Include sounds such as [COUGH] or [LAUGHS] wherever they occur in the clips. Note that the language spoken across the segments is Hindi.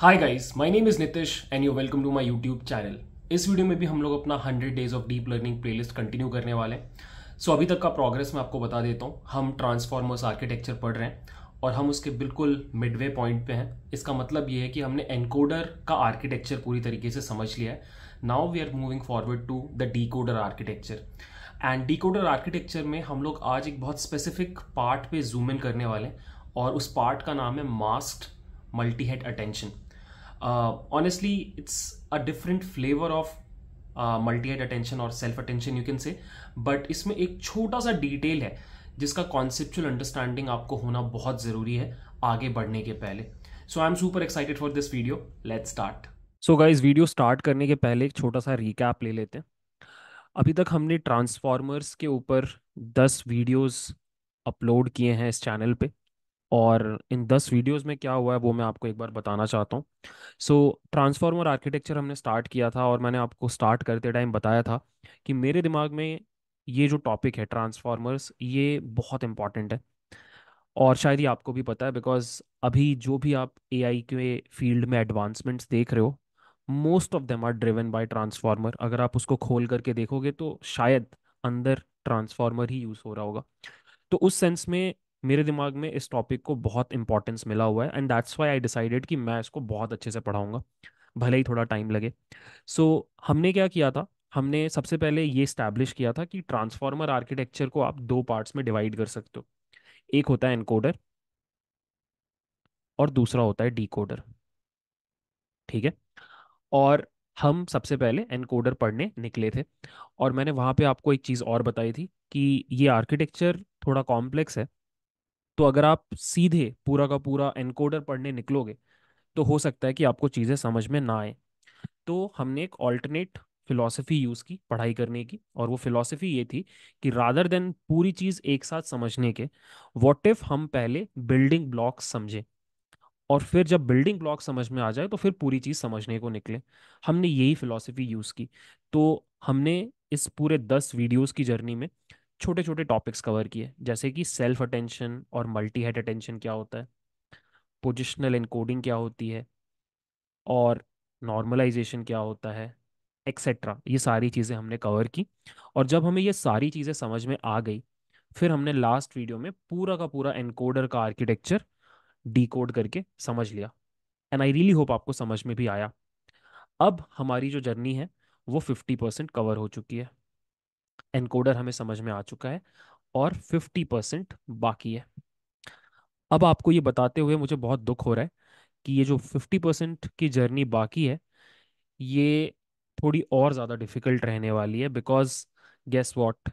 Hi guys my name is Nitish and you welcome to my YouTube channel इस वीडियो में भी हम लोग अपना 100 days of deep learning playlist continue करने वाले हैं सो so, अभी तक का प्रोग्रेस मैं आपको बता देता हूँ हम ट्रांसफॉर्मर्स आर्किटेक्चर पढ़ रहे हैं और हम उसके बिल्कुल मिडवे पॉइंट पे हैं इसका मतलब ये है कि हमने एनकोडर का आर्किटेक्चर पूरी तरीके से समझ लिया है now we are moving forward to the decoder architecture and decoder architecture में हम लोग आज एक बहुत स्पेसिफिक पार्ट पे जूम इन करने वाले हैं और उस पार्ट का नाम है mask multi head attention uh, honestly it's a different flavor of multi head attention और self attention you can say but इसमें एक छोटा सा डिटेल है जिसका कॉन्सेप्चुअल अंडरस्टैंडिंग आपको होना बहुत ज़रूरी है आगे बढ़ने के पहले so I am super excited for this video let start so guys video start करने के पहले एक छोटा सा रिकैप ले लेते हैं अभी तक हमने ट्रांसफॉर्मर्स के ऊपर दस वीडियोज़ अपलोड किए हैं इस चैनल पे और इन दस वीडियोस में क्या हुआ है वो मैं आपको एक बार बताना चाहता हूँ सो ट्रांसफार्मर आर्किटेक्चर हमने स्टार्ट किया था और मैंने आपको स्टार्ट करते टाइम बताया था कि मेरे दिमाग में ये जो टॉपिक है ट्रांसफार्मर्स ये बहुत इंपॉर्टेंट है और शायद ही आपको भी पता है बिकॉज अभी जो भी आप ए के फील्ड में एडवांसमेंट्स देख रहे हो most of them are driven by transformer अगर आप उसको खोल करके देखोगे तो शायद अंदर ट्रांसफार्मर ही यूज़ हो रहा होगा तो उस सेंस में मेरे दिमाग में इस टॉपिक को बहुत इंपॉर्टेंस मिला हुआ है and that's why I decided कि मैं इसको बहुत अच्छे से पढ़ाऊंगा भले ही थोड़ा टाइम लगे सो so, हमने क्या किया था हमने सबसे पहले ये स्टैब्लिश किया था कि ट्रांसफॉर्मर आर्किटेक्चर को आप दो पार्ट्स में डिवाइड कर सकते हो एक होता है एनकोडर और दूसरा होता है डीकोडर ठीक है और हम सबसे पहले एनकोडर पढ़ने निकले थे और मैंने वहाँ पे आपको एक चीज़ और बताई थी कि ये आर्किटेक्चर थोड़ा कॉम्प्लेक्स है तो अगर आप सीधे पूरा का पूरा एनकोडर पढ़ने निकलोगे तो हो सकता है कि आपको चीज़ें समझ में ना आए तो हमने एक ऑल्टरनेट फिलॉसफी यूज़ की पढ़ाई करने की और वो फिलॉसफी ये थी कि रादर देन पूरी चीज़ एक साथ समझने के वॉट इफ हम पहले बिल्डिंग ब्लॉक्स समझें और फिर जब बिल्डिंग ब्लॉक समझ में आ जाए तो फिर पूरी चीज़ समझने को निकले हमने यही फिलॉसफी यूज़ की तो हमने इस पूरे दस वीडियोस की जर्नी में छोटे छोटे टॉपिक्स कवर किए जैसे कि सेल्फ अटेंशन और मल्टी हेड अटेंशन क्या होता है पोजिशनल इनकोडिंग क्या होती है और नॉर्मलाइजेशन क्या होता है एक्सेट्रा ये सारी चीज़ें हमने कवर की और जब हमें ये सारी चीज़ें समझ में आ गई फिर हमने लास्ट वीडियो में पूरा का पूरा एनकोडर का आर्किटेक्चर डीकोड करके समझ लिया एंड आई रियली होप आपको समझ में भी आया अब हमारी जो जर्नी है वो फिफ्टी परसेंट कवर हो चुकी है एनकोडर हमें समझ में आ चुका है और फिफ्टी परसेंट बाकी है अब आपको ये बताते हुए मुझे बहुत दुख हो रहा है कि ये जो फिफ्टी परसेंट की जर्नी बाकी है ये थोड़ी और ज़्यादा डिफिकल्ट रहने वाली है बिकॉज गेस वॉट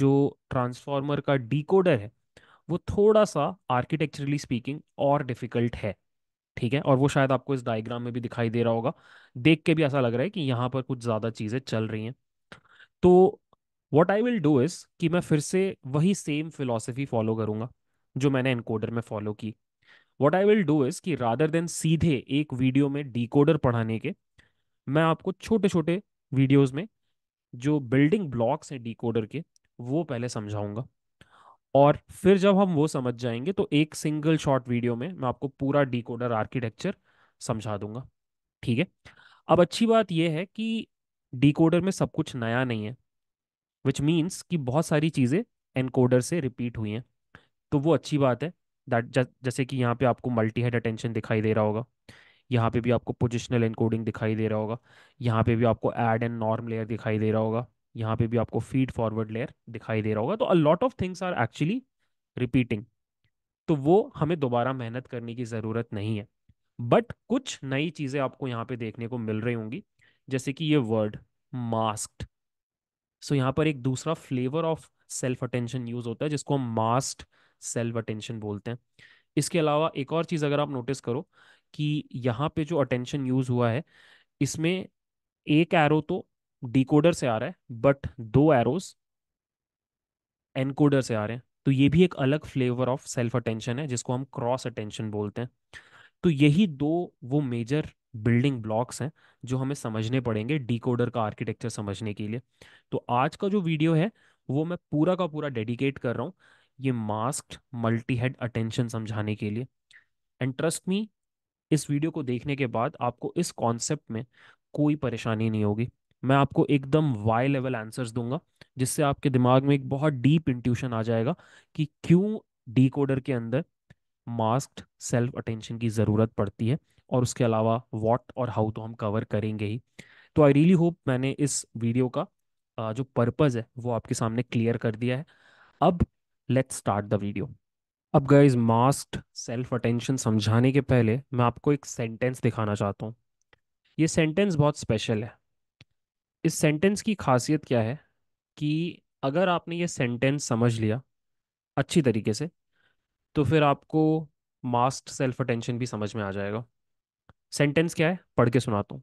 जो ट्रांसफॉर्मर का डिकोडर है वो थोड़ा सा आर्किटेक्चरली स्पीकिंग और डिफिकल्ट है ठीक है और वो शायद आपको इस डायग्राम में भी दिखाई दे रहा होगा देख के भी ऐसा लग रहा है कि यहाँ पर कुछ ज़्यादा चीज़ें चल रही हैं तो what I will do is कि मैं फिर से वही सेम फिलोसफी फॉलो करूँगा जो मैंने इनकोडर में फॉलो की what I will do is कि रादर देन सीधे एक वीडियो में डिकोडर पढ़ाने के मैं आपको छोटे छोटे वीडियोज़ में जो बिल्डिंग ब्लॉक्स हैं डिकोडर के वो पहले समझाऊंगा और फिर जब हम वो समझ जाएंगे तो एक सिंगल शॉर्ट वीडियो में मैं आपको पूरा डिकोडर आर्किटेक्चर समझा दूंगा ठीक है अब अच्छी बात यह है कि डिकोडर में सब कुछ नया नहीं है विच मीन्स कि बहुत सारी चीज़ें एनकोडर से रिपीट हुई हैं तो वो अच्छी बात है दैट जैसे कि यहाँ पे आपको मल्टी हेड अटेंशन दिखाई दे रहा होगा यहाँ पे भी आपको पोजिशनल एनकोडिंग दिखाई दे रहा होगा यहाँ पे भी आपको एड एंड नॉर्म लेयर दिखाई दे रहा होगा यहाँ पे भी आपको फीड फॉरवर्ड लेयर दिखाई दे रहा होगा तो a lot of things are actually repeating तो वो हमें दोबारा मेहनत करने की ज़रूरत नहीं है बट कुछ नई चीज़ें आपको यहाँ पे देखने को मिल रही होंगी जैसे कि ये वर्ड मास्क्ड सो यहाँ पर एक दूसरा flavour of self attention use होता है जिसको हम मास्ट सेल्फ अटेंशन बोलते हैं इसके अलावा एक और चीज़ अगर आप नोटिस करो कि यहाँ पे जो अटेंशन यूज हुआ है इसमें एक एरो तो डिकोडर से आ रहा है बट दो एरोज एनकोडर से आ रहे हैं तो ये भी एक अलग फ्लेवर ऑफ सेल्फ अटेंशन है जिसको हम क्रॉस अटेंशन बोलते हैं तो यही दो वो मेजर बिल्डिंग ब्लॉक्स हैं जो हमें समझने पड़ेंगे डिकोडर का आर्किटेक्चर समझने के लिए तो आज का जो वीडियो है वो मैं पूरा का पूरा डेडिकेट कर रहा हूँ ये मास्क्ड मल्टी हेड अटेंशन समझाने के लिए एंड ट्रस्ट मी इस वीडियो को देखने के बाद आपको इस कॉन्सेप्ट में कोई परेशानी नहीं होगी मैं आपको एकदम वाई लेवल आंसर्स दूंगा जिससे आपके दिमाग में एक बहुत डीप इंट्यूशन आ जाएगा कि क्यों डी कोडर के अंदर मास्क्ड सेल्फ अटेंशन की ज़रूरत पड़ती है और उसके अलावा वॉट और हाउ तो हम कवर करेंगे ही तो आई रियली होप मैंने इस वीडियो का जो पर्पज़ है वो आपके सामने क्लियर कर दिया है अब लेट्स स्टार्ट द वीडियो अब गाइज मास्क सेल्फ अटेंशन समझाने के पहले मैं आपको एक सेंटेंस दिखाना चाहता हूँ ये सेंटेंस बहुत स्पेशल है इस सेंटेंस की खासियत क्या है कि अगर आपने ये सेंटेंस समझ लिया अच्छी तरीके से तो फिर आपको मास्ट सेल्फ अटेंशन भी समझ में आ जाएगा सेंटेंस क्या है पढ़ के सुनाता हूँ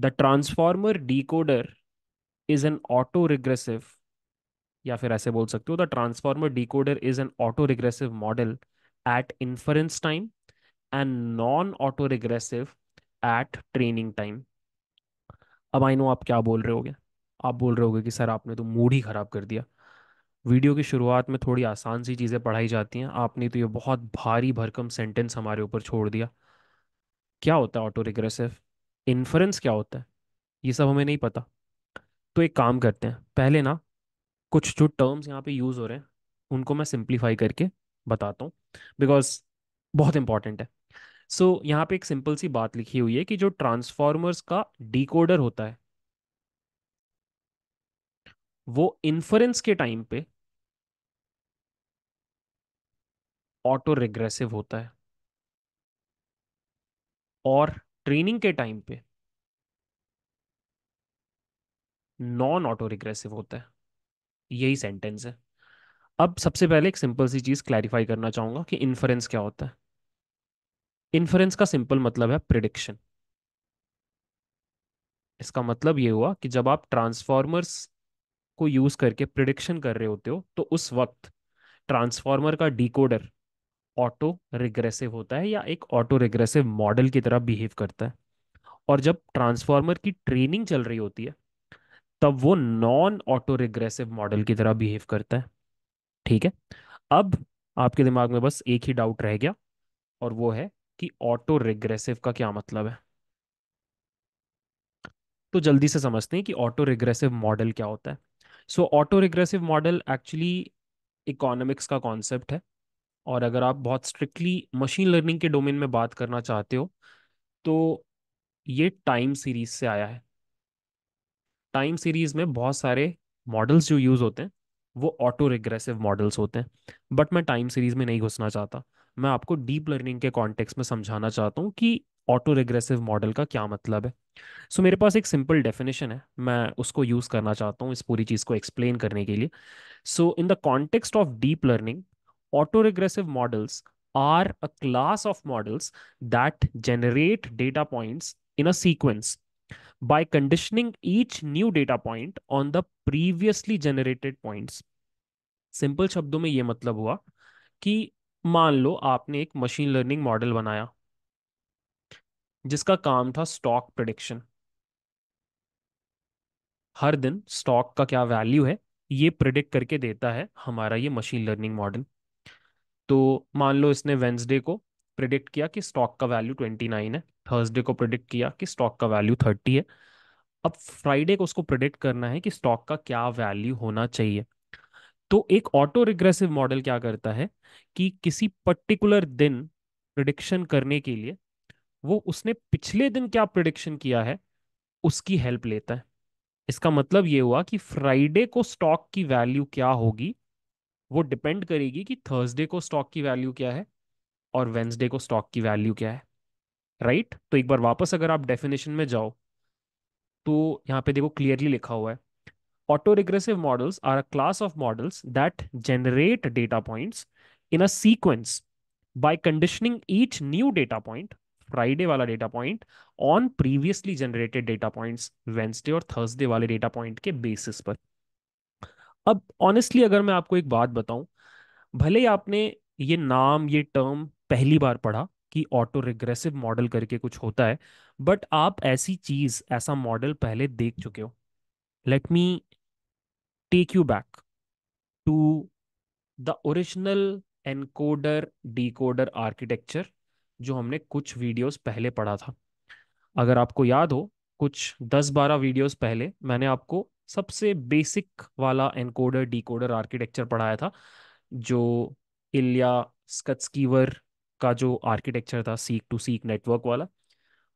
the transformer decoder is an auto regressive या फिर ऐसे बोल सकते हो the transformer decoder is an auto regressive model at inference time and non auto regressive at training time अब आई नो आप क्या बोल रहे हो गे? आप बोल रहे हो कि सर आपने तो मूड ही ख़राब कर दिया वीडियो की शुरुआत में थोड़ी आसान सी चीज़ें पढ़ाई जाती हैं आपने तो ये बहुत भारी भरकम सेंटेंस हमारे ऊपर छोड़ दिया क्या होता है ऑटो रिग्रेसिव इन्फ्रेंस क्या होता है ये सब हमें नहीं पता तो एक काम करते हैं पहले ना कुछ जो टर्म्स यहाँ पे यूज़ हो रहे हैं उनको मैं सिंप्लीफाई करके बताता हूँ बिकॉज बहुत इंपॉर्टेंट है सो so, यहाँ पे एक सिंपल सी बात लिखी हुई है कि जो ट्रांसफॉर्मर्स का डिकोडर होता है वो इन्फ्रेंस के टाइम पे ऑटो रिग्रेसिव होता है और ट्रेनिंग के टाइम पे नॉन ऑटो रिग्रेसिव होता है यही सेंटेंस है अब सबसे पहले एक सिंपल सी चीज क्लैरिफाई करना चाहूंगा कि इन्फरेंस क्या होता है इन्फरेंस का सिंपल मतलब है प्रिडिक्शन इसका मतलब ये हुआ कि जब आप ट्रांसफॉर्मर्स को यूज करके प्रिडिक्शन कर रहे होते हो तो उस वक्त ट्रांसफॉर्मर का डिकोडर ऑटो रिग्रेसिव होता है या एक ऑटो रिग्रेसिव मॉडल की तरह बिहेव करता है और जब ट्रांसफॉर्मर की ट्रेनिंग चल रही होती है तब वो नॉन ऑटो रिग्रेसिव मॉडल की तरह बिहेव करता है ठीक है अब आपके दिमाग में बस एक ही डाउट रह गया और वो है कि ऑटो रिग्रेसिव का क्या मतलब है तो जल्दी से समझते हैं कि ऑटो रिग्रेसिव मॉडल क्या होता है so auto regressive model actually economics का कॉन्सेप्ट है और अगर आप बहुत स्ट्रिक्टली मशीन लर्निंग के डोमेन में बात करना चाहते हो तो ये टाइम सीरीज से आया है टाइम सीरीज में बहुत सारे मॉडल्स जो यूज़ होते हैं वो ऑटो रिग्रेसिव मॉडल्स होते हैं बट मैं टाइम सीरीज में नहीं घुसना चाहता मैं आपको डीप लर्निंग के कॉन्टेक्स्ट में समझाना चाहता हूँ कि ऑटो रिग्रेसिव मॉडल का क्या मतलब है सो so, मेरे पास एक सिंपल डेफिनेशन है मैं उसको यूज़ करना चाहता हूँ इस पूरी चीज़ को एक्सप्लेन करने के लिए so in the context of deep learning autoregressive models are a class of models that generate data points in a sequence by conditioning each new data point on the previously generated points. Simple शब्दों में ये मतलब हुआ कि मान लो आपने एक मशीन लर्निंग मॉडल बनाया जिसका काम था स्टॉक प्रिडिक्शन हर दिन स्टॉक का क्या वैल्यू है ये प्रिडिक्ट करके देता है हमारा ये मशीन लर्निंग मॉडल तो मान लो इसने वेंसडे को प्रिडिक्ट किया कि स्टॉक का वैल्यू ट्वेंटी नाइन है थर्सडे को प्रिडिक्ट किया कि स्टॉक का वैल्यू थर्टी है अब फ्राइडे को उसको प्रिडिक्ट करना है कि स्टॉक का क्या वैल्यू होना चाहिए तो एक ऑटो रिग्रेसिव मॉडल क्या करता है कि किसी पर्टिकुलर दिन प्रिडिक्शन करने के लिए वो उसने पिछले दिन क्या प्रिडिक्शन किया है उसकी हेल्प लेता है इसका मतलब ये हुआ कि फ्राइडे को स्टॉक की वैल्यू क्या होगी वो डिपेंड करेगी कि थर्सडे को स्टॉक की वैल्यू क्या है और वेंसडे को स्टॉक की वैल्यू क्या है राइट right? तो एक बार वापस अगर आप डेफिनेशन में जाओ तो यहाँ पे देखो क्लियरली लिखा हुआ है auto regressive models are a class of models that generate data points in a sequence by conditioning each new data point Friday वाला data point on previously generated data point Wednesday और थर्सडे वाले डेटा पॉइंट के बेसिस पर अब ऑनेस्टली अगर मैं आपको एक बात बताऊं भले ही आपने ये नाम ये टर्म पहली बार पढ़ा कि ऑटो रिग्रेसिव मॉडल करके कुछ होता है बट आप ऐसी चीज ऐसा मॉडल पहले देख चुके हो let me take you back to the original encoder decoder architecture जो हमने कुछ वीडियोस पहले पढ़ा था अगर आपको याद हो कुछ दस बारह वीडियोस पहले मैंने आपको सबसे बेसिक वाला एनकोडर डिकोडर आर्किटेक्चर पढ़ाया था जो इलिया स्कीवर का जो आर्किटेक्चर था सीक टू सीक नेटवर्क वाला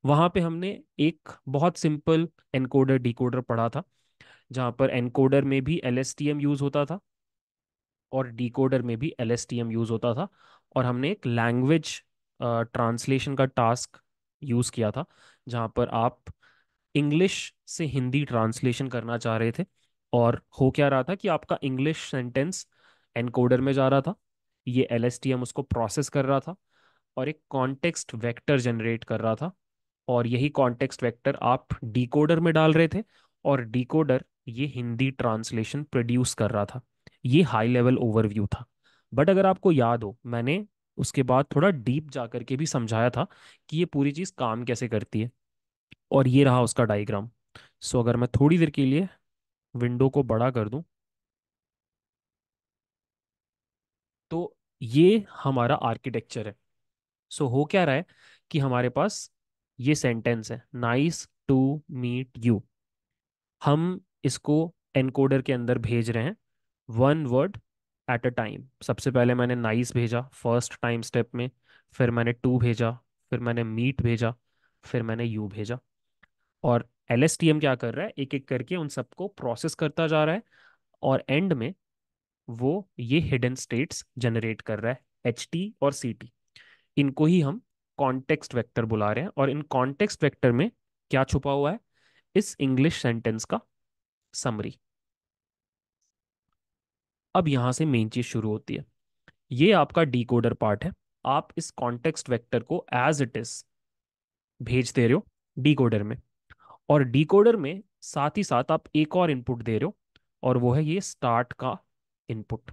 वहाँ पे हमने एक बहुत सिंपल एनकोडर डिकोडर पढ़ा था जहाँ पर एनकोडर में भी एल यूज़ होता था और डिकोडर में भी एल यूज़ होता था और हमने एक लैंग्वेज ट्रांसलेशन का टास्क यूज़ किया था जहाँ पर आप इंग्लिश से हिंदी ट्रांसलेशन करना चाह रहे थे और हो क्या रहा था कि आपका इंग्लिश सेंटेंस एनकोडर में जा रहा था ये एल उसको प्रोसेस कर रहा था और एक कॉन्टेक्स्ट वेक्टर जनरेट कर रहा था और यही कॉन्टेक्स्ट वेक्टर आप डिकोडर में डाल रहे थे और डिकोडर ये हिंदी ट्रांसलेशन प्रोड्यूस कर रहा था ये हाई लेवल ओवरव्यू था बट अगर आपको याद हो मैंने उसके बाद थोड़ा डीप जा के भी समझाया था कि ये पूरी चीज़ काम कैसे करती है और ये रहा उसका डायग्राम सो अगर मैं थोड़ी देर के लिए विंडो को बड़ा कर दूं तो ये हमारा आर्किटेक्चर है सो हो क्या रहा है कि हमारे पास ये सेंटेंस है नाइस टू मीट यू हम इसको एनकोडर के अंदर भेज रहे हैं one word at a time सबसे पहले मैंने नाइस भेजा फर्स्ट टाइम स्टेप में फिर मैंने टू भेजा फिर मैंने मीट भेजा फिर मैंने यू भेजा और एल क्या कर रहा है एक एक करके उन सबको प्रोसेस करता जा रहा है और एंड में वो ये हिडन स्टेट्स जनरेट कर रहा है एच टी और सी टी इनको ही हम कॉन्टेक्स्ट वेक्टर बुला रहे हैं और इन कॉन्टेक्स्ट वेक्टर में क्या छुपा हुआ है इस इंग्लिश सेंटेंस का समरी अब यहां से मेन चीज शुरू होती है ये आपका डीकोडर पार्ट है आप इस कॉन्टेक्स्ट वेक्टर को एज इट इज भेज दे रहे हो डीकोडर में और डिकोडर में साथ ही साथ आप एक और इनपुट दे रहे हो और वो है ये स्टार्ट का इनपुट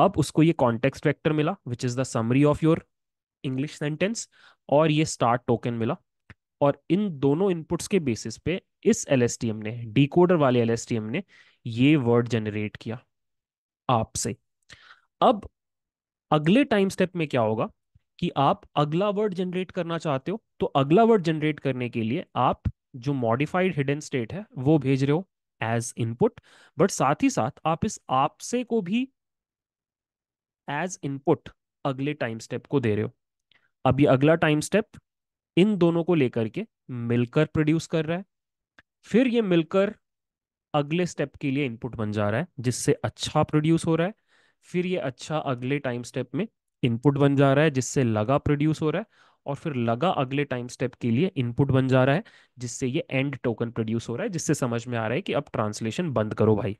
अब उसको ये कॉन्टेक्स्ट वेक्टर मिला which is the summary of your English sentence और ये स्टार्ट टोकन मिला और इन दोनों इनपुट्स के बेसिस पे इस एल ने डिकोडर वाले एल ने ये वर्ड जनरेट किया आपसे अब अगले टाइम स्टेप में क्या होगा कि आप अगला वर्ड जनरेट करना चाहते हो तो अगला वर्ड जनरेट करने के लिए आप जो मॉडिफाइड हिडन स्टेट है वो भेज रहे हो एज इनपुट बट साथ ही साथ आप इस आपसे को भी एज इनपुट अगले टाइम स्टेप को दे रहे हो अब ये अगला टाइम स्टेप इन दोनों को लेकर के मिलकर प्रोड्यूस कर रहा है फिर ये मिलकर अगले स्टेप के लिए इनपुट बन जा रहा है जिससे अच्छा प्रोड्यूस हो रहा है फिर ये अच्छा अगले टाइम स्टेप में इनपुट बन जा रहा है जिससे लगा प्रोड्यूस हो रहा है और फिर लगा अगले टाइम स्टेप के लिए इनपुट बन जा रहा है जिससे ये एंड टोकन प्रोड्यूस हो रहा है जिससे समझ में आ रहा है कि अब ट्रांसलेशन बंद करो भाई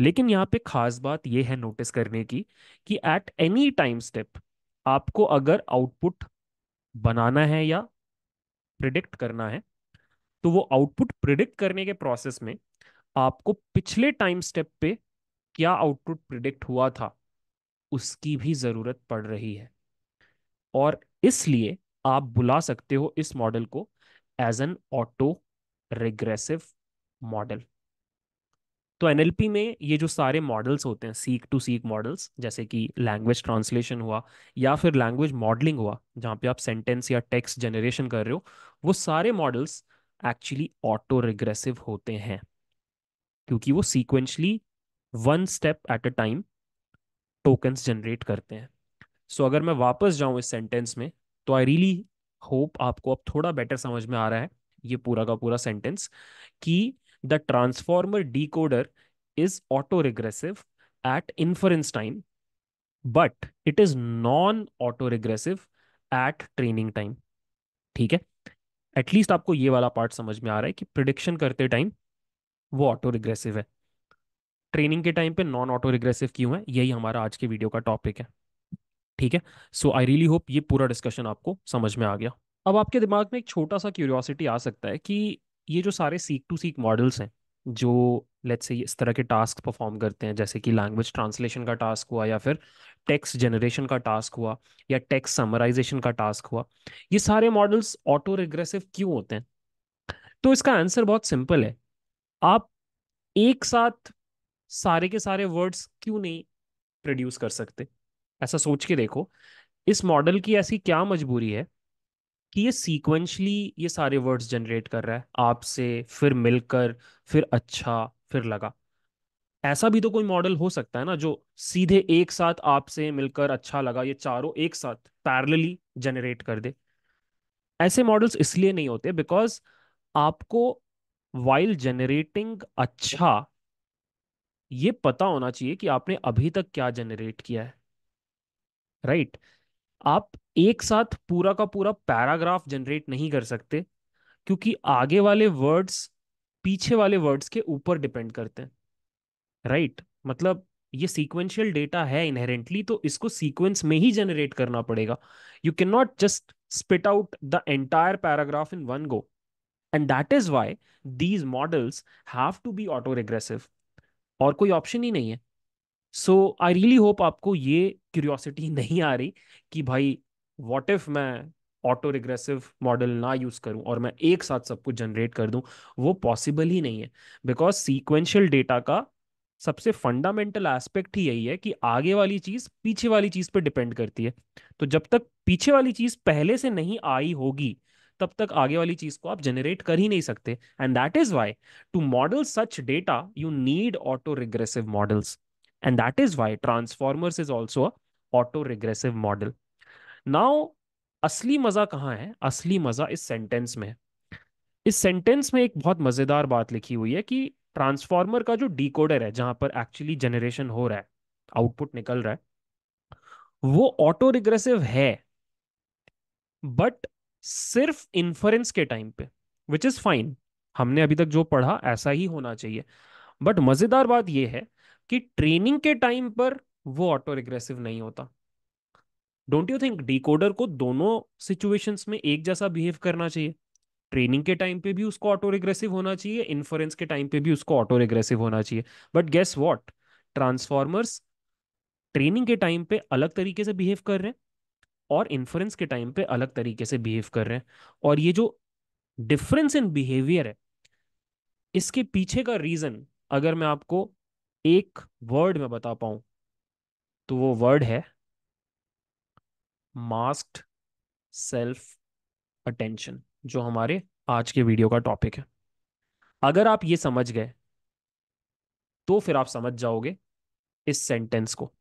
लेकिन यहाँ पे खास बात ये है नोटिस करने की कि एट एनी टाइम स्टेप आपको अगर आउटपुट बनाना है या प्रिडिक्ट करना है तो वो आउटपुट प्रिडिक्ट करने के प्रोसेस में आपको पिछले टाइम स्टेप पे क्या आउटपुट प्रिडिक्ट हुआ था उसकी भी ज़रूरत पड़ रही है और इसलिए आप बुला सकते हो इस मॉडल को as an auto regressive model तो एनएलपी में ये जो सारे मॉडल्स होते हैं सीक टू सीक मॉडल्स जैसे कि लैंग्वेज ट्रांसलेशन हुआ या फिर लैंग्वेज मॉडलिंग हुआ जहाँ पे आप सेंटेंस या टेक्स्ट जनरेशन कर रहे हो वो सारे मॉडल्स एक्चुअली ऑटो रिग्रेसिव होते हैं क्योंकि वो sequentially one step at a time tokens generate करते हैं सो so, अगर मैं वापस जाऊं इस सेंटेंस में तो आई रियली होप आपको अब थोड़ा बेटर समझ में आ रहा है ये पूरा का पूरा सेंटेंस कि the transformer decoder is auto regressive at inference time but it is non auto regressive at training time ठीक है एटलीस्ट आपको ये वाला पार्ट समझ में आ रहा है कि प्रिडिक्शन करते टाइम वो ऑटो रिग्रेसिव है ट्रेनिंग के टाइम पे नॉन ऑटो रिग्रेसिव क्यों है यही हमारा आज के वीडियो का टॉपिक है ठीक है सो आई रियली होप ये पूरा डिस्कशन आपको समझ में आ गया अब आपके दिमाग में एक छोटा सा क्यूरियोसिटी आ सकता है कि ये जो सारे सीख टू सीख मॉडल्स हैं जो लेट्स से इस तरह के टास्क परफॉर्म करते हैं जैसे कि लैंग्वेज ट्रांसलेशन का टास्क हुआ या फिर टेक्स्ट जनरेशन का टास्क हुआ या टेक्स्ट समराइजेशन का टास्क हुआ ये सारे मॉडल्स ऑटो रिग्रेसिव क्यों होते हैं तो इसका आंसर बहुत सिंपल है आप एक साथ सारे के सारे वर्ड्स क्यों नहीं प्रोड्यूस कर सकते ऐसा सोच के देखो इस मॉडल की ऐसी क्या मजबूरी है कि ये सीक्वेंशली ये सारे वर्ड्स जनरेट कर रहा है आपसे फिर मिलकर फिर अच्छा फिर लगा ऐसा भी तो कोई मॉडल हो सकता है ना जो सीधे एक साथ आपसे मिलकर अच्छा लगा ये चारों एक साथ पैरलली जनरेट कर दे ऐसे मॉडल्स इसलिए नहीं होते बिकॉज आपको वाइल जनरेटिंग अच्छा ये पता होना चाहिए कि आपने अभी तक क्या जनरेट किया है राइट आप एक साथ पूरा का पूरा पैराग्राफ जनरेट नहीं कर सकते क्योंकि आगे वाले वर्ड्स पीछे वाले वर्ड्स के ऊपर डिपेंड करते हैं राइट right? मतलब ये सीक्वेंशियल डेटा है इनहेरेंटली तो इसको सीक्वेंस में ही जनरेट करना पड़ेगा you can not just out the entire paragraph in one go and that is why these models have to be auto autoregressive. और कोई ऑप्शन ही नहीं है सो आई रियली होप आपको ये क्यूरियोसिटी [LAUGHS] नहीं आ रही कि भाई वॉट इफ मैं ऑटो रिग्रेसिव मॉडल ना यूज करूं और मैं एक साथ सब कुछ जनरेट कर दूं वो पॉसिबल ही नहीं है बिकॉज सीक्वेंशियल डेटा का सबसे फंडामेंटल एस्पेक्ट ही यही है कि आगे वाली चीज पीछे वाली चीज पे डिपेंड करती है तो जब तक पीछे वाली चीज पहले से नहीं आई होगी तब तक आगे वाली चीज को आप जनरेट कर ही नहीं सकते and that is why to model such data you need auto regressive models And that is why Transformers is also a auto regressive model now असली मजा कहाँ है असली मजा इस सेंटेंस में है इस सेंटेंस में एक बहुत मजेदार बात लिखी हुई है कि ट्रांसफॉर्मर का जो डिकोडर है जहां पर एक्चुअली जनरेशन हो रहा है आउटपुट निकल रहा है वो ऑटो रिग्रेसिव है बट सिर्फ इन्फरेंस के टाइम पे विच इज फाइन हमने अभी तक जो पढ़ा ऐसा ही होना चाहिए बट मजेदार बात यह है कि ट्रेनिंग के टाइम पर वो ऑटो रिग्रेसिव नहीं होता डोंट यू थिंक डिकोडर को दोनों सिचुएशंस में एक जैसा बिहेव करना चाहिए ट्रेनिंग के टाइम पे भी उसको ऑटो रिग्रेसिव होना चाहिए इन्फोरेंस के टाइम पे भी उसको ऑटो रिग्रेसिव होना चाहिए but guess what transformers training के टाइम पे अलग तरीके से बिहेव कर रहे हैं और इन्फ्लुएंस के टाइम पे अलग तरीके से बिहेव कर रहे हैं और ये जो डिफरेंस इन बिहेवियर है इसके पीछे का रीजन अगर मैं आपको एक वर्ड में बता पाऊं तो वो वर्ड है मास्क्ड सेल्फ अटेंशन जो हमारे आज के वीडियो का टॉपिक है अगर आप ये समझ गए तो फिर आप समझ जाओगे इस सेंटेंस को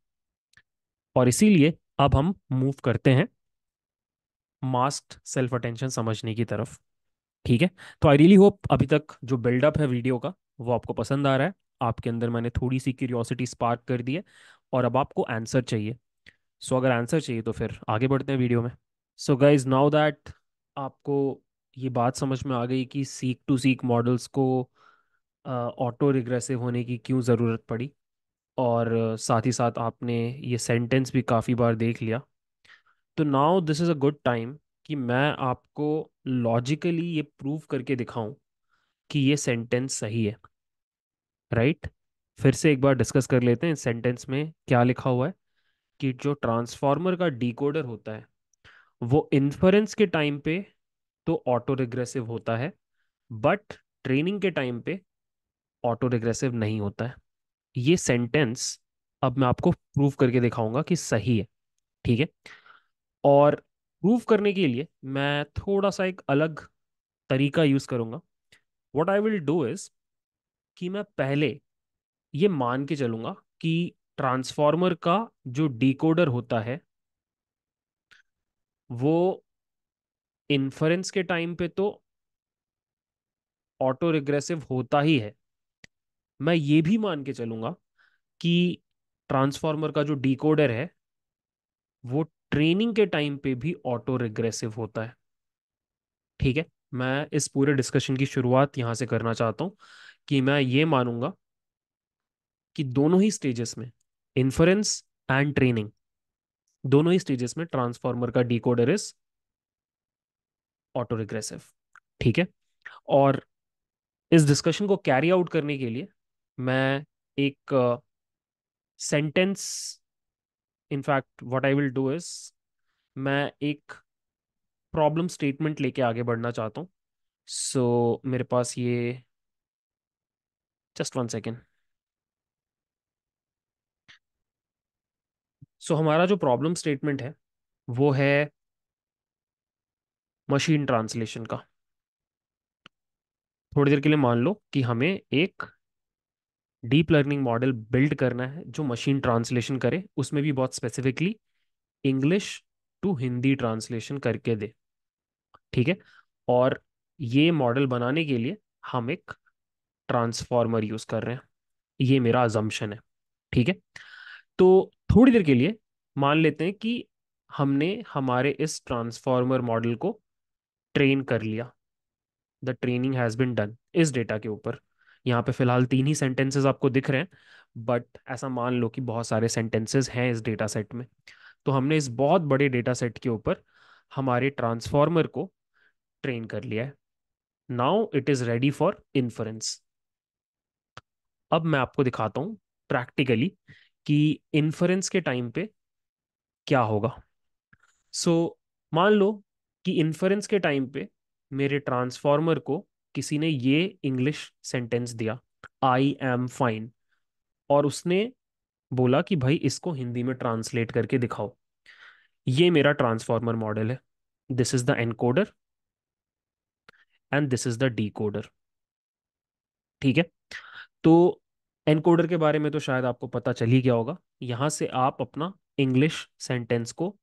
और इसीलिए अब हम मूव करते हैं मास्क्ड सेल्फ अटेंशन समझने की तरफ ठीक है तो आई रियली होप अभी तक जो बिल्डअप है वीडियो का वो आपको पसंद आ रहा है आपके अंदर मैंने थोड़ी सी क्यूरियोसिटी स्पार्क कर दी है और अब आपको आंसर चाहिए सो so, अगर आंसर चाहिए तो फिर आगे बढ़ते हैं वीडियो में सो गाइज नाउ दैट आपको ये बात समझ में आ गई कि सीक टू सीक मॉडल्स को ऑटो uh, रिग्रेसिव होने की क्यों ज़रूरत पड़ी और uh, साथ ही साथ आपने ये सेंटेंस भी काफ़ी बार देख लिया तो now this is a good time कि मैं आपको लॉजिकली ये प्रूव करके दिखाऊं कि ये सेंटेंस सही है राइट फिर से एक बार डिस्कस कर लेते हैं सेंटेंस में क्या लिखा हुआ है कि जो ट्रांसफॉर्मर का डिकोडर होता है वो इन्फरेंस के टाइम पे तो ऑटो रिग्रेसिव होता है बट ट्रेनिंग के टाइम पे ऑटो रिग्रेसिव नहीं होता है ये सेंटेंस अब मैं आपको प्रूव करके दिखाऊंगा कि सही है ठीक है और प्रूव करने के लिए मैं थोड़ा सा एक अलग तरीका यूज़ करूँगा what I will do is कि मैं पहले ये मान के चलूंगा कि ट्रांसफॉर्मर का जो डिकोडर होता है वो इन्फरेंस के टाइम पे तो ऑटो रिग्रेसिव होता ही है मैं ये भी मान के चलूंगा कि ट्रांसफॉर्मर का जो डिकोडर है वो ट्रेनिंग के टाइम पे भी ऑटो रिग्रेसिव होता है ठीक है मैं इस पूरे डिस्कशन की शुरुआत यहां से करना चाहता हूं कि मैं ये मानूंगा कि दोनों ही स्टेजेस में इन्फ्रेंस एंड ट्रेनिंग दोनों ही स्टेजेस में ट्रांसफॉर्मर का डिकोडर इज ऑटो रिग्रेसिव ठीक है और इस डिस्कशन को कैरी आउट करने के लिए मैं एक sentence in fact what I will do is मैं एक प्रॉब्लम स्टेटमेंट लेके आगे बढ़ना चाहता हूँ सो so, मेरे पास ये जस्ट वन सेकेंड सो हमारा जो प्रॉब्लम स्टेटमेंट है वो है मशीन ट्रांसलेशन का थोड़ी देर के लिए मान लो कि हमें एक डीप लर्निंग मॉडल बिल्ड करना है जो मशीन ट्रांसलेशन करे उसमें भी बहुत specifically English to Hindi translation करके दे ठीक है और ये मॉडल बनाने के लिए हम एक ट्रांसफॉर्मर यूज कर रहे हैं ये मेरा अजम्पन है ठीक है तो थोड़ी देर के लिए मान लेते हैं कि हमने हमारे इस ट्रांसफॉर्मर मॉडल को ट्रेन कर लिया the training has been done इस डेटा के ऊपर यहाँ पे फिलहाल तीन ही सेंटेंसेस आपको दिख रहे हैं बट ऐसा मान लो कि बहुत सारे सेंटेंसेस हैं इस डेटा सेट में तो हमने इस बहुत बड़े डेटा सेट के ऊपर हमारे ट्रांसफॉर्मर को ट्रेन कर लिया है now it is ready for inference अब मैं आपको दिखाता हूं प्रैक्टिकली कि इन्फ्रेंस के टाइम पे क्या होगा सो so, मान लो कि इन्फ्रेंस के टाइम पे मेरे ट्रांसफॉर्मर को किसी ने ये इंग्लिश सेंटेंस दिया आई एम फाइन और उसने बोला कि भाई इसको हिंदी में ट्रांसलेट करके दिखाओ ये मेरा ट्रांसफॉर्मर मॉडल है this is the encoder and this is the decoder ठीक है तो एनकोडर के बारे में तो शायद आपको पता चल ही गया होगा यहाँ से आप अपना इंग्लिश सेंटेंस को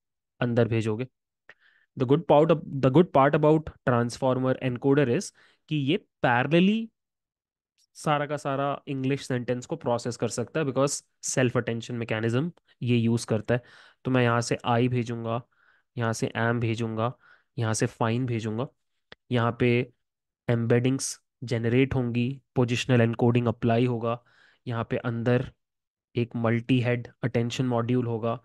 अंदर भेजोगे the good part the good part about transformer encoder is कि ये पैरेलली सारा का सारा इंग्लिश सेंटेंस को प्रोसेस कर सकता है बिकॉज सेल्फ अटेंशन मैकेनिज्म ये यूज़ करता है तो मैं यहाँ से आई भेजूंगा यहाँ से एम भेजूंगा यहाँ से फाइन भेजूंगा यहाँ पे एम्बेडिंग्स जनरेट होंगी पोजिशनल एनकोडिंग अप्लाई होगा यहाँ पे अंदर एक मल्टी हेड अटेंशन मॉड्यूल होगा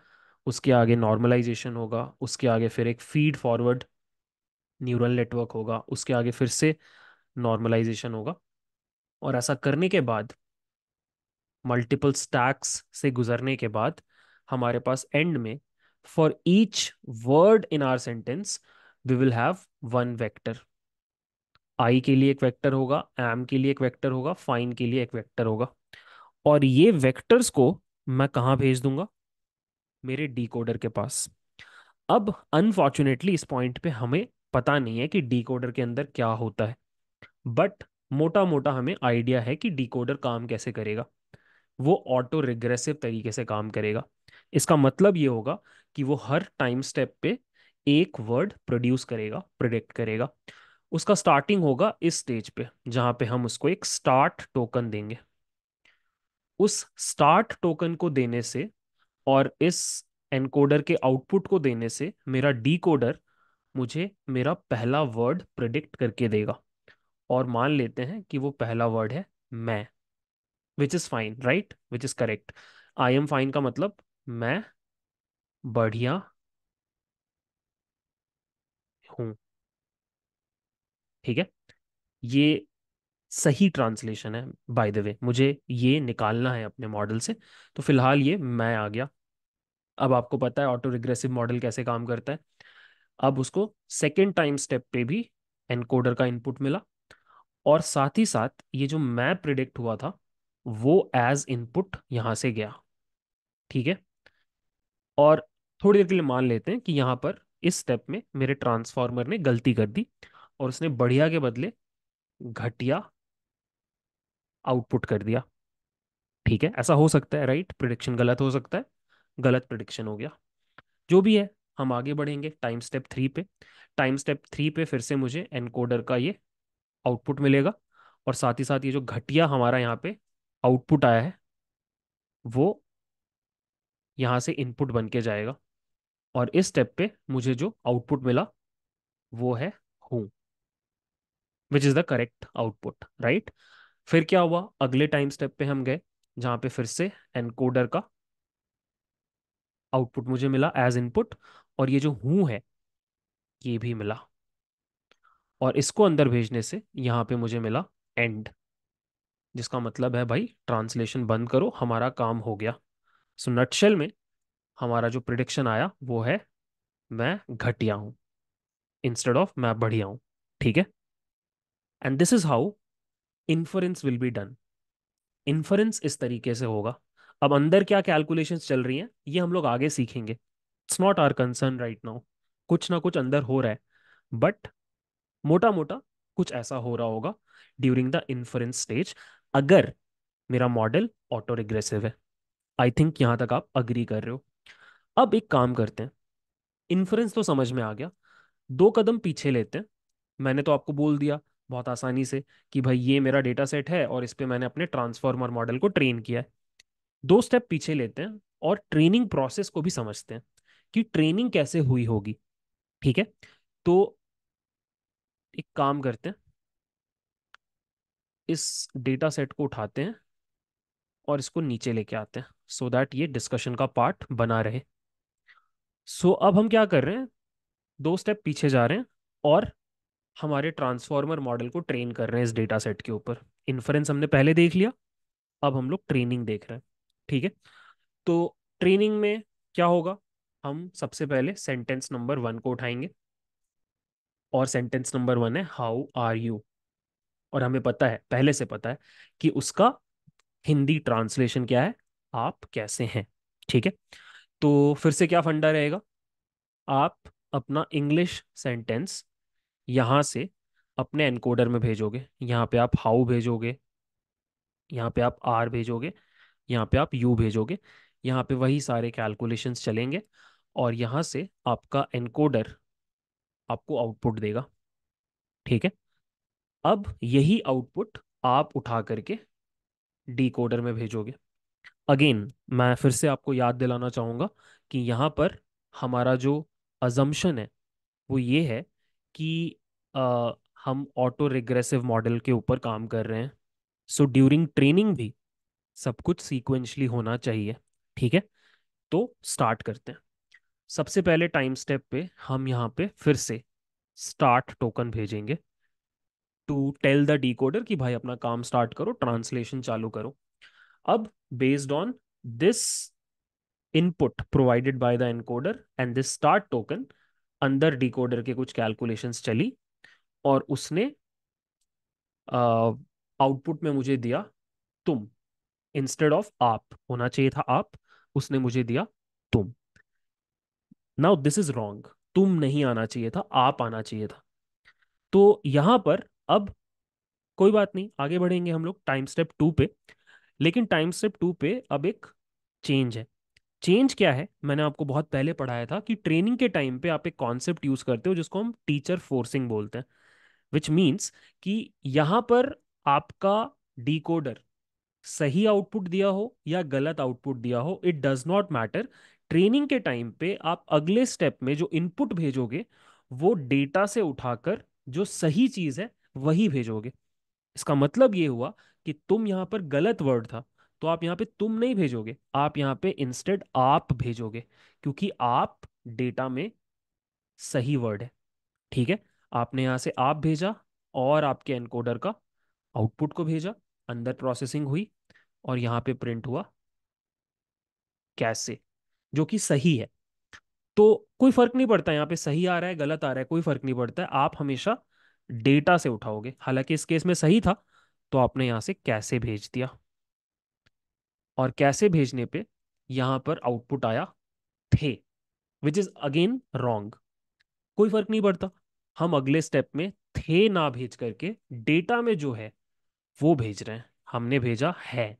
उसके आगे नॉर्मलाइजेशन होगा उसके आगे फिर एक फीड फॉरवर्ड न्यूरल नेटवर्क होगा उसके आगे फिर से नॉर्मलाइजेशन होगा और ऐसा करने के बाद मल्टीपल स्टैक्स से गुजरने के बाद हमारे पास एंड में for each word in our sentence we will have one vector I के लिए एक वेक्टर होगा एम के लिए एक वेक्टर होगा फाइन के लिए एक वेक्टर होगा और ये वेक्टर्स को मैं कहाँ भेज दूंगा मेरे डीकोडर के पास अब अनफॉर्चुनेटली इस पॉइंट पे हमें पता नहीं है कि डीकोडर के अंदर क्या होता है बट मोटा मोटा हमें आइडिया है कि डीकोडर काम कैसे करेगा वो ऑटो रिग्रेसिव तरीके से काम करेगा इसका मतलब ये होगा कि वो हर टाइम स्टेप पे एक वर्ड प्रोड्यूस करेगा प्रोडिक्ट करेगा उसका स्टार्टिंग होगा इस स्टेज पे जहां पे हम उसको एक स्टार्ट टोकन देंगे उस स्टार्ट टोकन को देने से और इस एनकोडर के आउटपुट को देने से मेरा डीकोडर मुझे मेरा पहला वर्ड प्रिडिक्ट करके देगा और मान लेते हैं कि वो पहला वर्ड है मैं which is fine right which is correct I am fine का मतलब मैं बढ़िया ठीक है ये सही ट्रांसलेशन है बाय द वे मुझे ये निकालना है अपने मॉडल से तो फिलहाल ये मैं आ गया अब आपको पता है ऑटो रिग्रेसिव मॉडल कैसे काम करता है अब उसको सेकेंड टाइम स्टेप पे भी एनकोडर का इनपुट मिला और साथ ही साथ ये जो मैं प्रिडिक्ट हुआ था वो एज इनपुट यहाँ से गया ठीक है और थोड़ी देर के लिए मान लेते हैं कि यहाँ पर इस स्टेप में मेरे ट्रांसफॉर्मर ने गलती कर दी और उसने बढ़िया के बदले घटिया आउटपुट कर दिया ठीक है ऐसा हो सकता है राइट प्रिडिक्शन गलत हो सकता है गलत प्रिडिक्शन हो गया जो भी है हम आगे बढ़ेंगे टाइम स्टेप थ्री पे टाइम स्टेप थ्री पे फिर से मुझे एनकोडर का ये आउटपुट मिलेगा और साथ ही साथ ये जो घटिया हमारा यहाँ पे आउटपुट आया है वो यहाँ से इनपुट बन के जाएगा और इस स्टेप पे मुझे जो आउटपुट मिला वो है हूँ which is the correct output right फिर क्या हुआ अगले टाइम स्टेप पे हम गए जहां पे फिर से एनकोडर का आउटपुट मुझे मिला एज इनपुट और ये जो हूं है ये भी मिला और इसको अंदर भेजने से यहाँ पे मुझे मिला एंड जिसका मतलब है भाई ट्रांसलेशन बंद करो हमारा काम हो गया सो so, नटशेल में हमारा जो प्रिडिक्शन आया वो है मैं घटिया हूं इंस्टेड ऑफ मैं बढ़िया हूं ठीक है and this is how inference will be done inference इस तरीके से होगा अब अंदर क्या कैलकुलेशन चल रही हैं ये हम लोग आगे सीखेंगे it's not our concern right now कुछ ना कुछ अंदर हो रहा है बट मोटा मोटा कुछ ऐसा हो रहा होगा ड्यूरिंग द इन्फरेंस स्टेज अगर मेरा मॉडल ऑटो रिग्रेसिव है आई थिंक यहाँ तक आप अग्री कर रहे हो अब एक काम करते हैं इन्फ्रेंस तो समझ में आ गया दो कदम पीछे लेते हैं मैंने तो आपको बोल दिया बहुत आसानी से कि भाई ये मेरा डेटा सेट है और इस पर मैंने अपने ट्रांसफॉर्मर मॉडल को ट्रेन किया है दो स्टेप पीछे लेते हैं और ट्रेनिंग प्रोसेस को भी समझते हैं कि ट्रेनिंग कैसे हुई होगी ठीक है तो एक काम करते हैं इस डेटा सेट को उठाते हैं और इसको नीचे लेके आते हैं सो so दैट ये डिस्कशन का पार्ट बना रहे सो so, अब हम क्या कर रहे हैं दो स्टेप पीछे जा रहे हैं और हमारे ट्रांसफॉर्मर मॉडल को ट्रेन कर रहे हैं इस डेटा सेट के ऊपर इन्फ्रेंस हमने पहले देख लिया अब हम लोग ट्रेनिंग देख रहे हैं ठीक है तो ट्रेनिंग में क्या होगा हम सबसे पहले सेंटेंस नंबर वन को उठाएंगे और सेंटेंस नंबर वन है हाउ आर यू और हमें पता है पहले से पता है कि उसका हिंदी ट्रांसलेशन क्या है आप कैसे हैं ठीक है तो फिर से क्या फंडा रहेगा आप अपना इंग्लिश सेंटेंस यहाँ से अपने एनकोडर में भेजोगे यहाँ पे आप हाउ भेजोगे यहाँ पे आप आर भेजोगे यहाँ पे आप यू भेजोगे यहाँ पे वही सारे कैलकुलेशंस चलेंगे और यहाँ से आपका एनकोडर आपको आउटपुट देगा ठीक है अब यही आउटपुट आप उठा करके डीकोडर में भेजोगे अगेन मैं फिर से आपको याद दिलाना चाहूँगा कि यहाँ पर हमारा जो अजम्पन है वो ये है कि आ, हम ऑटो रिग्रेसिव मॉडल के ऊपर काम कर रहे हैं सो ड्यूरिंग ट्रेनिंग भी सब कुछ सीक्वेंशली होना चाहिए ठीक है तो स्टार्ट करते हैं सबसे पहले टाइम स्टेप पे हम यहाँ पे फिर से स्टार्ट टोकन भेजेंगे टू टेल द डिकोडर कि भाई अपना काम स्टार्ट करो ट्रांसलेशन चालू करो अब based on this input provided by the encoder and this start token अंदर डिकोडर के कुछ कैलकुलेशंस चली और उसने आउटपुट में मुझे दिया तुम इंस्टेड ऑफ आप होना चाहिए था आप उसने मुझे दिया तुम नाउ दिस इज रॉन्ग तुम नहीं आना चाहिए था आप आना चाहिए था तो यहां पर अब कोई बात नहीं आगे बढ़ेंगे हम लोग टाइम स्टेप टू पे लेकिन टाइम स्टेप टू पे अब एक चेंज है चेंज क्या है मैंने आपको बहुत पहले पढ़ाया था कि ट्रेनिंग के टाइम पे आप एक कॉन्सेप्ट यूज करते हो जिसको हम टीचर फोर्सिंग बोलते हैं विच मीन्स कि यहाँ पर आपका डीकोडर सही आउटपुट दिया हो या गलत आउटपुट दिया हो it does not matter training के टाइम पे आप अगले स्टेप में जो इनपुट भेजोगे वो डेटा से उठाकर जो सही चीज है वही भेजोगे इसका मतलब ये हुआ कि तुम यहाँ पर गलत वर्ड था तो आप यहाँ पे तुम नहीं भेजोगे आप यहाँ पे इंस्टेड आप भेजोगे क्योंकि आप डेटा में सही वर्ड है ठीक है आपने यहाँ से आप भेजा और आपके एनकोडर का आउटपुट को भेजा अंदर प्रोसेसिंग हुई और यहाँ पे प्रिंट हुआ कैसे जो कि सही है तो कोई फर्क नहीं पड़ता यहाँ पे सही आ रहा है गलत आ रहा है कोई फर्क नहीं पड़ता है आप हमेशा डेटा से उठाओगे हालांकि इस केस में सही था तो आपने यहाँ से कैसे भेज दिया और कैसे भेजने पे यहां पर आउटपुट आया थे विच इज अगेन रॉन्ग कोई फर्क नहीं पड़ता हम अगले स्टेप में थे ना भेज करके डेटा में जो है वो भेज रहे हैं हमने भेजा है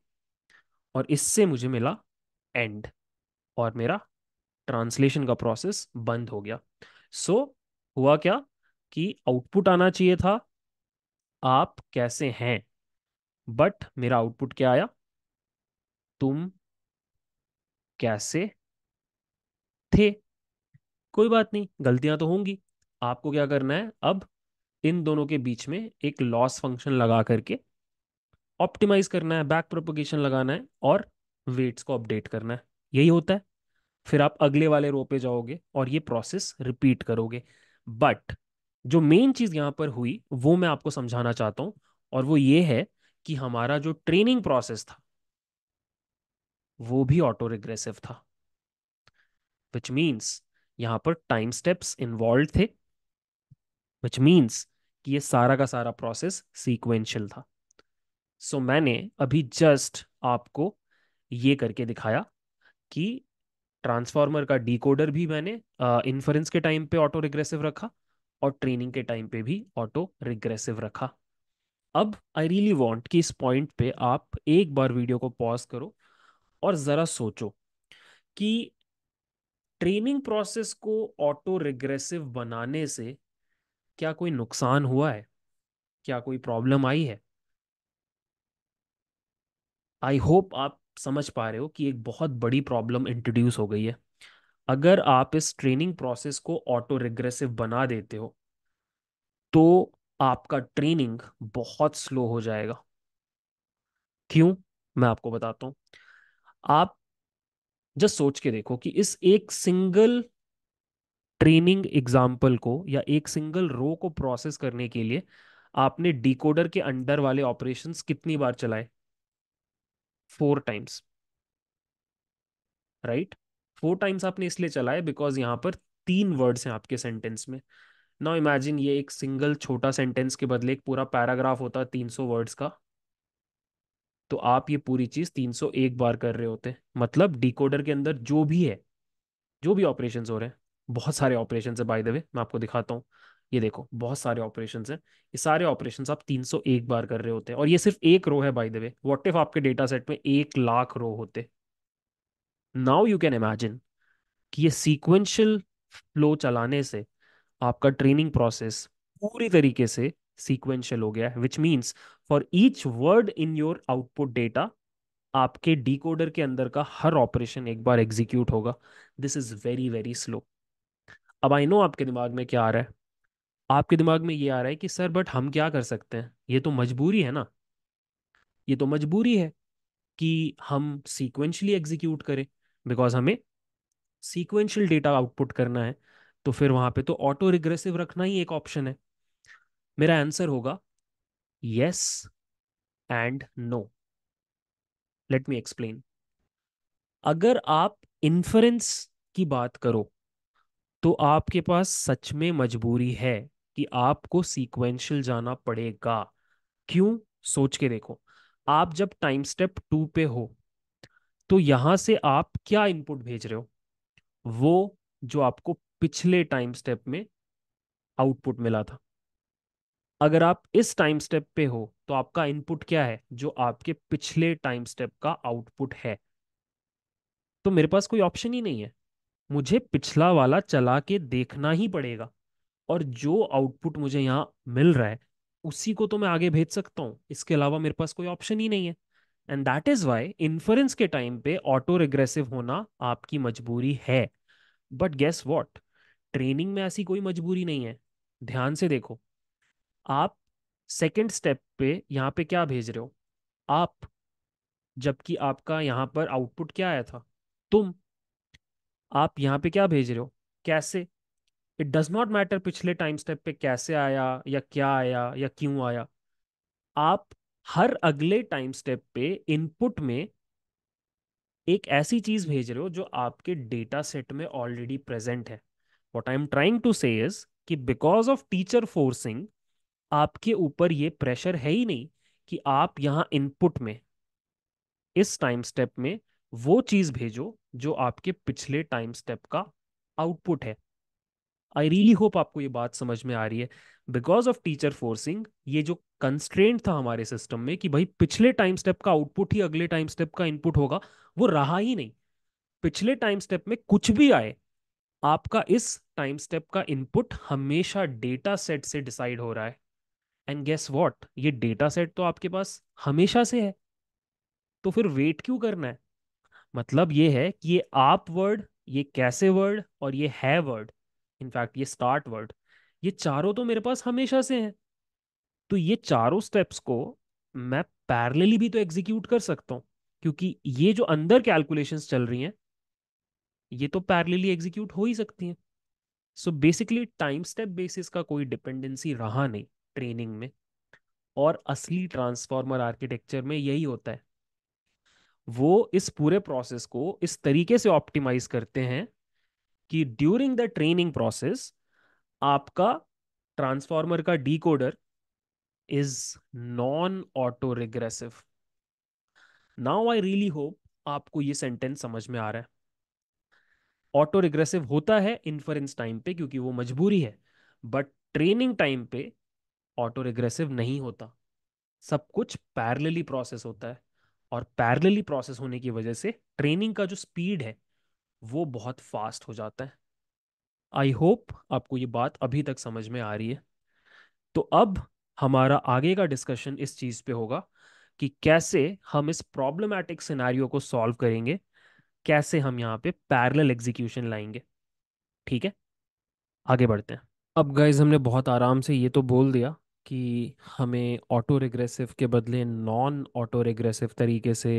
और इससे मुझे मिला एंड और मेरा ट्रांसलेशन का प्रोसेस बंद हो गया सो so, हुआ क्या कि आउटपुट आना चाहिए था आप कैसे हैं बट मेरा आउटपुट क्या आया तुम कैसे थे कोई बात नहीं गलतियां तो होंगी आपको क्या करना है अब इन दोनों के बीच में एक लॉस फंक्शन लगा करके ऑप्टिमाइज करना है बैक प्रोपोगेशन लगाना है और वेट्स को अपडेट करना है यही होता है फिर आप अगले वाले रो पे जाओगे और ये प्रोसेस रिपीट करोगे बट जो मेन चीज़ यहां पर हुई वो मैं आपको समझाना चाहता हूं और वो ये है कि हमारा जो ट्रेनिंग प्रोसेस था वो भी ऑटो रिग्रेसिव था विच मीन्स यहां पर टाइम स्टेप्स इन्वॉल्व थे विच मीन्स कि ये सारा का सारा प्रोसेस सीक्वेंशियल था सो so, मैंने अभी जस्ट आपको ये करके दिखाया कि ट्रांसफार्मर का डिकोडर भी मैंने इन्फ्रेंस के टाइम पे ऑटो रिग्रेसिव रखा और ट्रेनिंग के टाइम पे भी ऑटो रिग्रेसिव रखा अब आई रियली वॉन्ट कि इस पॉइंट पे आप एक बार वीडियो को पॉज करो और ज़रा सोचो कि ट्रेनिंग प्रोसेस को ऑटो रिग्रेसिव बनाने से क्या कोई नुकसान हुआ है क्या कोई प्रॉब्लम आई है आई होप आप समझ पा रहे हो कि एक बहुत बड़ी प्रॉब्लम इंट्रोड्यूस हो गई है अगर आप इस ट्रेनिंग प्रोसेस को ऑटो रिग्रेसिव बना देते हो तो आपका ट्रेनिंग बहुत स्लो हो जाएगा क्यों मैं आपको बताता हूं आप जस्ट सोच के देखो कि इस एक सिंगल ट्रेनिंग एग्जाम्पल को या एक सिंगल रो को प्रोसेस करने के लिए आपने डिकोडर के अंडर वाले ऑपरेशंस कितनी बार चलाए four times right four times आपने इसलिए चलाए बिकॉज यहां पर तीन वर्ड्स हैं आपके सेंटेंस में नाउ इमेजिन ये एक सिंगल छोटा सेंटेंस के बदले एक पूरा पैराग्राफ होता है तीन सौ वर्ड्स का तो आप ये पूरी चीज 301 बार कर रहे होते मतलब डिकोडर के अंदर जो भी है जो भी ऑपरेशन हो रहे हैं बहुत सारे ऑपरेशन है बाई द वे मैं आपको दिखाता हूँ ये देखो बहुत सारे ऑपरेशन है ये सारे ऑपरेशन आप 301 बार कर रहे होते हैं और ये सिर्फ एक रो है by the way what if आपके डेटा सेट में एक लाख रो होते नाउ यू कैन इमेजिन कि ये सीक्वेंशियल फ्लो चलाने से आपका ट्रेनिंग प्रोसेस पूरी तरीके से सीक्वेंशियल हो गया है which means for each word in your output data आपके डिकोडर के अंदर का हर ऑपरेशन एक बार एग्जीक्यूट होगा this is very very slow अब आई नो आपके दिमाग में क्या आ रहा है आपके दिमाग में ये आ रहा है कि सर बट हम क्या कर सकते हैं ये तो मजबूरी है ना ये तो मजबूरी है कि हम सीक्वेंशली एग्जीक्यूट करें बिकॉज हमें सीक्वेंशियल डेटा आउटपुट करना है तो फिर वहां पे तो ऑटो रिग्रेसिव रखना ही एक ऑप्शन है मेरा आंसर होगा yes and no let me explain अगर आप इन्फ्रेंस की बात करो तो आपके पास सच में मजबूरी है कि आपको सीक्वेंशियल जाना पड़ेगा क्यों सोच के देखो आप जब टाइम स्टेप टू पे हो तो यहां से आप क्या इनपुट भेज रहे हो वो जो आपको पिछले टाइम स्टेप में आउटपुट मिला था अगर आप इस टाइम स्टेप पे हो तो आपका इनपुट क्या है जो आपके पिछले टाइम स्टेप का आउटपुट है तो मेरे पास कोई ऑप्शन ही नहीं है मुझे पिछला वाला चला के देखना ही पड़ेगा और जो आउटपुट मुझे यहाँ मिल रहा है उसी को तो मैं आगे भेज सकता हूँ इसके अलावा मेरे पास कोई ऑप्शन ही नहीं है and that is why influence के टाइम पे ऑटो रिग्रेसिव होना आपकी मजबूरी है बट गेस वॉट ट्रेनिंग में ऐसी कोई मजबूरी नहीं है ध्यान से देखो आप सेकेंड स्टेप पे यहाँ पे क्या भेज रहे हो आप जबकि आपका यहाँ पर आउटपुट क्या आया था तुम आप यहाँ पे क्या भेज रहे हो कैसे इट डज नॉट मैटर पिछले टाइम स्टेप पे कैसे आया या क्या आया या क्यों आया आप हर अगले टाइम स्टेप पे इनपुट में एक ऐसी चीज भेज रहे हो जो आपके डेटा सेट में ऑलरेडी प्रेजेंट है what I am trying to say because of teacher forcing आपके ऊपर ये प्रेशर है ही नहीं कि आप यहाँ इनपुट में इस टाइम स्टेप में वो चीज भेजो जो आपके पिछले टाइम स्टेप का आउटपुट है आई रियली होप आपको ये बात समझ में आ रही है बिकॉज ऑफ टीचर फोर्सिंग ये जो कंस्ट्रेंट था हमारे सिस्टम में कि भाई पिछले टाइम स्टेप का आउटपुट ही अगले टाइम स्टेप का इनपुट होगा वो रहा ही नहीं पिछले टाइम स्टेप में कुछ भी आए आपका इस टाइम स्टेप का इनपुट हमेशा डेटा सेट से डिसाइड हो रहा है एंड गेस व्हाट ये डेटा सेट तो आपके पास हमेशा से है तो फिर वेट क्यों करना है मतलब ये है कि ये आप वर्ड ये कैसे वर्ड और ये है वर्ड इनफैक्ट ये स्टार्ट वर्ड ये चारों तो मेरे पास हमेशा से हैं तो ये चारों स्टेप्स को मैं पैरेलली भी तो एग्जीक्यूट कर सकता हूँ क्योंकि ये जो अंदर कैलकुलेशन चल रही हैं ये तो पैरेलली एग्जीक्यूट हो ही सकती हैं so basically time step basis का कोई डिपेंडेंसी रहा नहीं ट्रेनिंग में और असली ट्रांसफॉर्मर आर्किटेक्चर में यही होता है वो इस पूरे प्रोसेस को इस तरीके से ऑप्टिमाइज करते हैं कि ड्यूरिंग द ट्रेनिंग प्रोसेस आपका ट्रांसफॉर्मर का decoder is non auto regressive now I really hope आपको ये सेंटेंस समझ में आ रहा है ऑटो रिग्रेसिव होता है इन्फरेंस टाइम पे क्योंकि वो मजबूरी है बट ट्रेनिंग टाइम पे ऑटो रिग्रेसिव नहीं होता सब कुछ पैरेलली प्रोसेस होता है और पैरेलली प्रोसेस होने की वजह से ट्रेनिंग का जो स्पीड है वो बहुत फास्ट हो जाता है आई होप आपको ये बात अभी तक समझ में आ रही है तो अब हमारा आगे का डिस्कशन इस चीज़ पे होगा कि कैसे हम इस प्रॉब्लमैटिक सिनारियो को सॉल्व करेंगे कैसे हम यहाँ पे पैरेलल एग्जीक्यूशन लाएंगे ठीक है आगे बढ़ते हैं अब गाइज हमने बहुत आराम से ये तो बोल दिया कि हमें ऑटो रेग्रेसिव के बदले नॉन ऑटो रेग्रेसिव तरीके से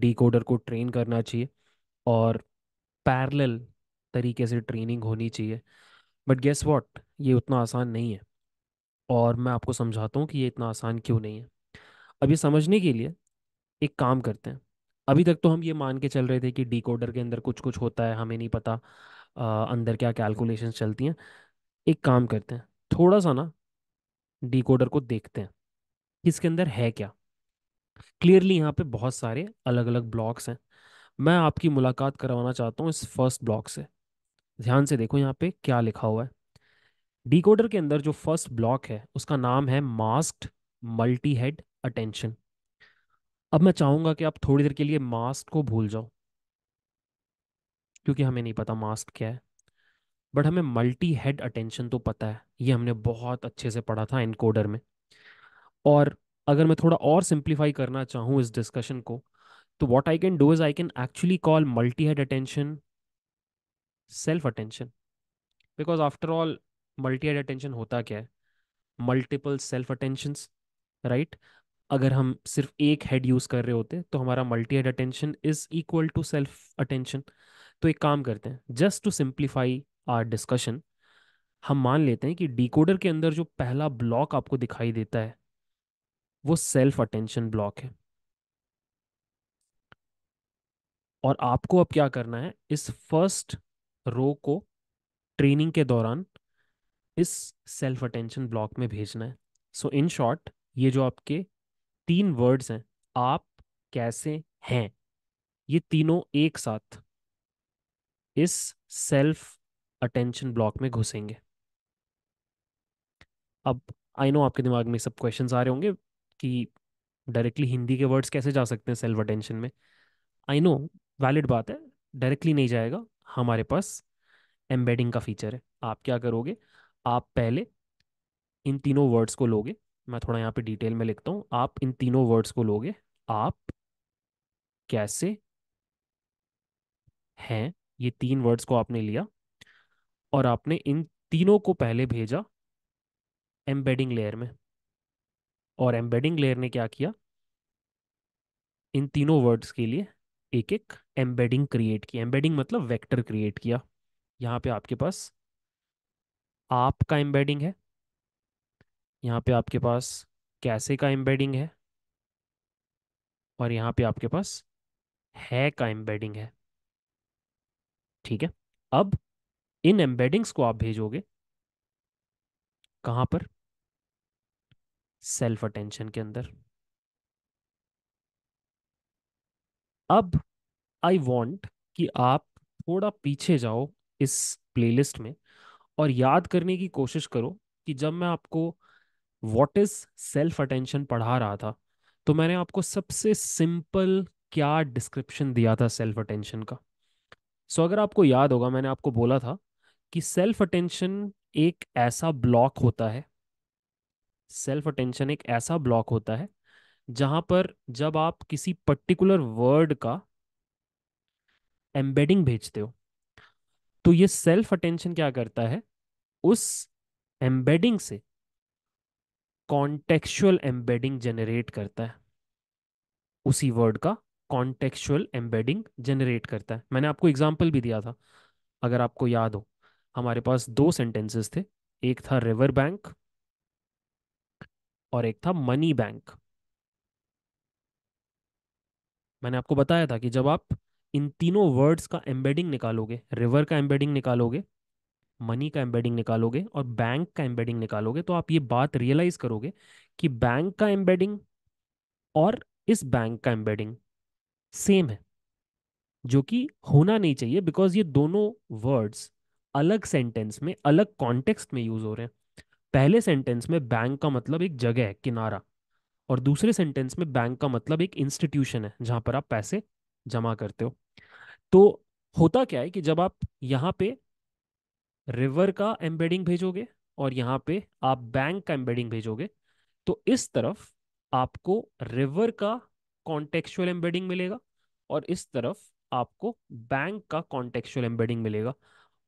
डिकोडर को ट्रेन करना चाहिए और पैरेलल तरीके से ट्रेनिंग होनी चाहिए बट गेस व्हाट ये उतना आसान नहीं है और मैं आपको समझाता हूँ कि ये इतना आसान क्यों नहीं है अब ये समझने के लिए एक काम करते हैं अभी तक तो हम ये मान के चल रहे थे कि डिकोडर के अंदर कुछ कुछ होता है हमें नहीं पता आ, अंदर क्या कैलकुलेशंस चलती हैं एक काम करते हैं थोड़ा सा ना डिकोडर को देखते हैं इसके अंदर है क्या क्लियरली यहाँ पे बहुत सारे अलग अलग ब्लॉक्स हैं मैं आपकी मुलाकात करवाना चाहता हूँ इस फर्स्ट ब्लॉक से ध्यान से देखो यहाँ पे क्या लिखा हुआ है डिकोडर के अंदर जो फर्स्ट ब्लॉक है उसका नाम है मास्क्ड मल्टी हेड अटेंशन अब मैं चाहूंगा कि आप थोड़ी देर के लिए मास्क को भूल जाओ क्योंकि हमें नहीं पता मास्क क्या है बट हमें मल्टी हेड अटेंशन तो पता है ये हमने बहुत अच्छे से पढ़ा था एनकोडर में और अगर मैं थोड़ा और सिंप्लीफाई करना चाहूँ इस डिस्कशन को तो what I can do is I can actually call multi head attention self attention because after all multi head attention होता क्या है मल्टीपल सेल्फ अटेंशन राइट अगर हम सिर्फ एक हेड यूज़ कर रहे होते तो हमारा multi head attention is equal to self attention तो एक काम करते हैं just to simplify our discussion हम मान लेते हैं कि डिकोडर के अंदर जो पहला ब्लॉक आपको दिखाई देता है वो सेल्फ अटेंशन ब्लॉक है और आपको अब क्या करना है इस फर्स्ट रो को ट्रेनिंग के दौरान इस सेल्फ अटेंशन ब्लॉक में भेजना है सो इन शॉर्ट ये जो आपके तीन वर्ड्स हैं आप कैसे हैं ये तीनों एक साथ इस सेल्फ अटेंशन ब्लॉक में घुसेंगे अब आई नो आपके दिमाग में सब क्वेश्चंस आ रहे होंगे कि डायरेक्टली हिंदी के वर्ड्स कैसे जा सकते हैं सेल्फ अटेंशन में आई नो वैलिड बात है डायरेक्टली नहीं जाएगा हमारे पास एम्बेडिंग का फीचर है आप क्या करोगे आप पहले इन तीनों वर्ड्स को लोगे मैं थोड़ा यहाँ पे डिटेल में लिखता हूँ आप इन तीनों वर्ड्स को लोगे आप कैसे हैं ये तीन वर्ड्स को आपने लिया और आपने इन तीनों को पहले भेजा एम्बेडिंग लेयर में और एम्बेडिंग लेयर ने क्या किया इन तीनों वर्ड्स के लिए एक एक एम्बेडिंग क्रिएट की एम्बेडिंग मतलब वेक्टर क्रिएट किया यहां पे आपके पास आप का एम्बेडिंग है यहां पे आपके पास कैसे का एम्बेडिंग है और यहां पे आपके पास है का एम्बेडिंग है ठीक है अब इन एम्बेडिंग्स को आप भेजोगे कहां पर सेल्फ अटेंशन के अंदर अब आई वॉन्ट कि आप थोड़ा पीछे जाओ इस प्लेलिस्ट में और याद करने की कोशिश करो कि जब मैं आपको वॉट इज सेल्फ अटेंशन पढ़ा रहा था तो मैंने आपको सबसे सिंपल क्या डिस्क्रिप्शन दिया था सेल्फ अटेंशन का सो so अगर आपको याद होगा मैंने आपको बोला था कि सेल्फ अटेंशन एक ऐसा ब्लॉक होता है सेल्फ अटेंशन एक ऐसा ब्लॉक होता है जहां पर जब आप किसी पर्टिकुलर वर्ड का एम्बेडिंग भेजते हो तो ये सेल्फ अटेंशन क्या करता है उस एम्बेडिंग से कॉन्टेक्चुअल एम्बेडिंग जनरेट करता है उसी वर्ड का कॉन्टेक्चुअल एम्बेडिंग जनरेट करता है मैंने आपको एग्जाम्पल भी दिया था अगर आपको याद हो हमारे पास दो सेंटेंसेस थे एक था रिवर बैंक और एक था मनी बैंक मैंने आपको बताया था कि जब आप इन तीनों वर्ड्स का एम्बेडिंग निकालोगे रिवर का एम्बेडिंग निकालोगे मनी का एम्बेडिंग निकालोगे और बैंक का एम्बेडिंग निकालोगे तो आप ये बात रियलाइज करोगे कि बैंक का एम्बेडिंग और इस बैंक का एम्बेडिंग सेम है जो कि होना नहीं चाहिए बिकॉज ये दोनों वर्ड्स अलग सेंटेंस में अलग कॉन्टेक्स्ट में यूज हो रहे हैं पहले सेंटेंस में बैंक का मतलब एक जगह है किनारा और दूसरे सेंटेंस में बैंक का मतलब एक इंस्टीट्यूशन है जहां पर आप पैसे जमा करते हो तो होता क्या है कि जब आप यहाँ पे रिवर का एम्बेडिंग भेजोगे और यहाँ पे आप बैंक का एम्बेडिंग भेजोगे तो इस तरफ आपको रिवर का कॉन्टेक्चुअल एम्बेडिंग मिलेगा और इस तरफ आपको बैंक का कॉन्टेक्चुअल एम्बेडिंग मिलेगा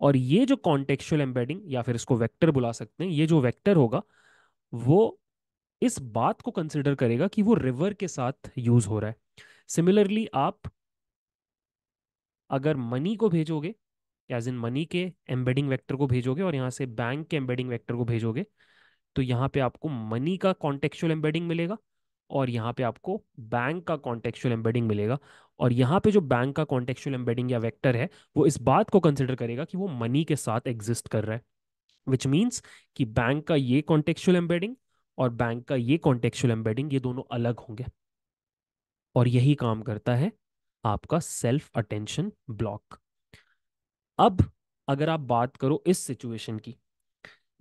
और ये जो कॉन्टेक्चुअल एम्बेडिंग या फिर इसको वेक्टर बुला सकते हैं ये जो वेक्टर होगा वो इस बात को कंसिडर करेगा कि वो रिवर के साथ यूज हो रहा है सिमिलरली आप अगर मनी को भेजोगे एज इन मनी के एम्बेडिंग वेक्टर को भेजोगे और यहाँ से बैंक के एम्बेडिंग वेक्टर को भेजोगे तो यहाँ पे आपको मनी का कॉन्टेक्चुअल एम्बेडिंग मिलेगा और यहाँ पे आपको बैंक का कॉन्टेक्चुअल एम्बेडिंग मिलेगा और यहाँ पे जो बैंक का कॉन्टेक्चुअल एम्बेडिंग या वेक्टर है वो इस बात को कंसिडर करेगा कि वो मनी के साथ एग्जिस्ट कर रहा है विच मीन्स कि बैंक का ये कॉन्टेक्चुअल एम्बेडिंग और बैंक का ये कॉन्टेक्चुअल एम्बेडिंग ये दोनों अलग होंगे और यही काम करता है आपका सेल्फ अटेंशन ब्लॉक अब अगर आप बात करो इस सिचुएशन की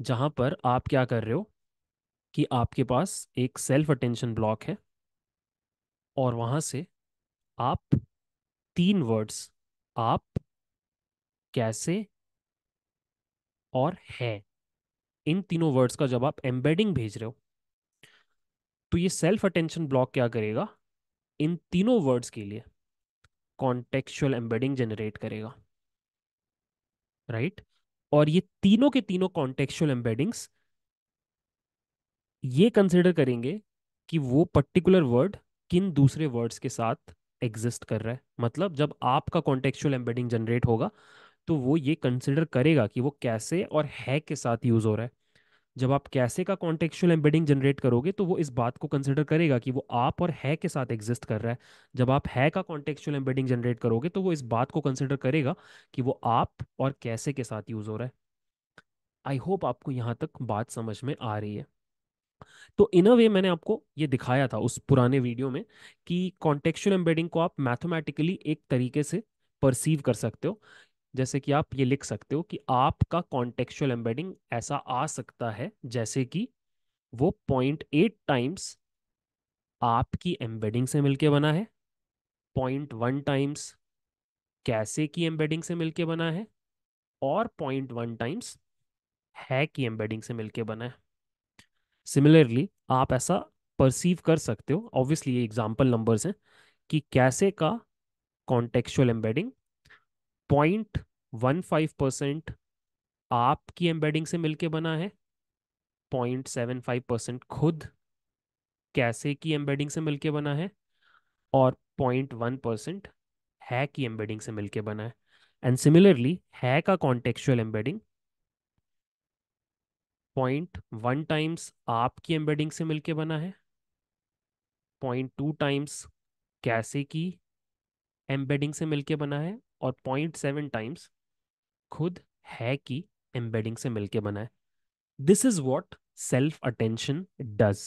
जहां पर आप क्या कर रहे हो कि आपके पास एक सेल्फ अटेंशन ब्लॉक है और वहां से आप तीन वर्ड्स आप कैसे और है इन तीनों वर्ड्स का जब आप एम्बेडिंग भेज रहे हो तो ये सेल्फ अटेंशन ब्लॉक क्या करेगा इन तीनों वर्ड्स के लिए कॉन्टेक्चुअल एम्बेडिंग जनरेट करेगा राइट right? और ये तीनों के तीनों कॉन्टेक्चुअल एम्बेडिंग्स ये कंसिडर करेंगे कि वो पर्टिकुलर वर्ड किन दूसरे वर्ड्स के साथ एग्जिस्ट कर रहा है मतलब जब आपका कॉन्टेक्चुअल एम्बेडिंग जनरेट होगा तो वो ये कंसिडर करेगा कि वो कैसे और है के साथ यूज़ हो रहा है जब आप कैसे का कॉन्टेक्चुअल एम्बेडिंग जनरेट करोगे तो वो इस बात को कंसिडर करेगा कि वो आप और है के साथ एग्जिस्ट कर रहा है जब आप है का कॉन्टेक्चुअल एम्बेडिंग जनरेट करोगे तो वो इस बात को कंसिडर करेगा कि वो आप और कैसे के साथ यूज़ हो रहा है आई होप आपको यहाँ तक बात समझ में आ रही है तो इन अ वे मैंने आपको ये दिखाया था उस पुराने वीडियो में कि कॉन्टेक्चुअल एम्बेडिंग को आप मैथमेटिकली एक तरीके से परसीव कर सकते हो जैसे कि आप ये लिख सकते हो कि आपका कॉन्टेक्चुअल एम्बेडिंग ऐसा आ सकता है जैसे कि वो पॉइंट एट टाइम्स आपकी एम्बेडिंग से मिलके बना है पॉइंट वन टाइम्स कैसे की एम्बेडिंग से मिलके बना है और पॉइंट वन टाइम्स है की एम्बेडिंग से मिलके बना है सिमिलरली आप ऐसा परसीव कर सकते हो ऑब्वियसली ये एग्जाम्पल नंबर्स हैं कि कैसे का contextual embedding point one five percent आपकी एम्बेडिंग से मिलके बना है पॉइंट सेवन फाइव परसेंट खुद कैसे की एम्बेडिंग से मिलके बना है और पॉइंट वन परसेंट है की एम्बेडिंग से मिलके बना है एंड सिमिलरली है का contextual embedding point one times आपकी एम्बेडिंग से मिलके बना है पॉइंट टू टाइम्स कैसे की एम्बेडिंग से मिलके बना है और पॉइंट सेवन टाइम्स खुद है की एम्बेडिंग से मिलके बना है this is what self attention does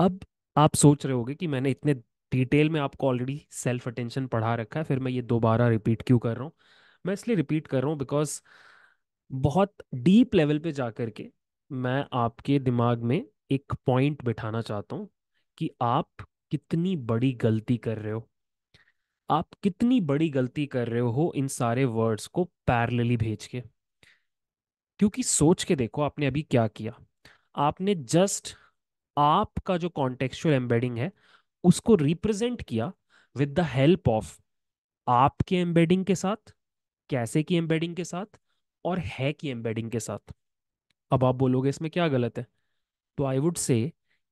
अब आप सोच रहे होगे कि मैंने इतने डिटेल में आपको ऑलरेडी सेल्फ अटेंशन पढ़ा रखा है फिर मैं ये दोबारा रिपीट क्यों कर रहा हूँ मैं इसलिए रिपीट कर रहा हूँ बिकॉज बहुत डीप लेवल पे जा कर के मैं आपके दिमाग में एक पॉइंट बिठाना चाहता हूँ कि आप कितनी बड़ी गलती कर रहे हो आप कितनी बड़ी गलती कर रहे हो इन सारे वर्ड्स को पैरलली भेज के क्योंकि सोच के देखो आपने अभी क्या किया आपने जस्ट आपका जो कॉन्टेक्चुअल एम्बेडिंग है उसको रिप्रेजेंट किया विद द हेल्प ऑफ आपके एम्बेडिंग के साथ कैसे की एम्बेडिंग के साथ और है कि एम्बेडिंग के साथ अब आप बोलोगे इसमें क्या गलत है तो आई वुड से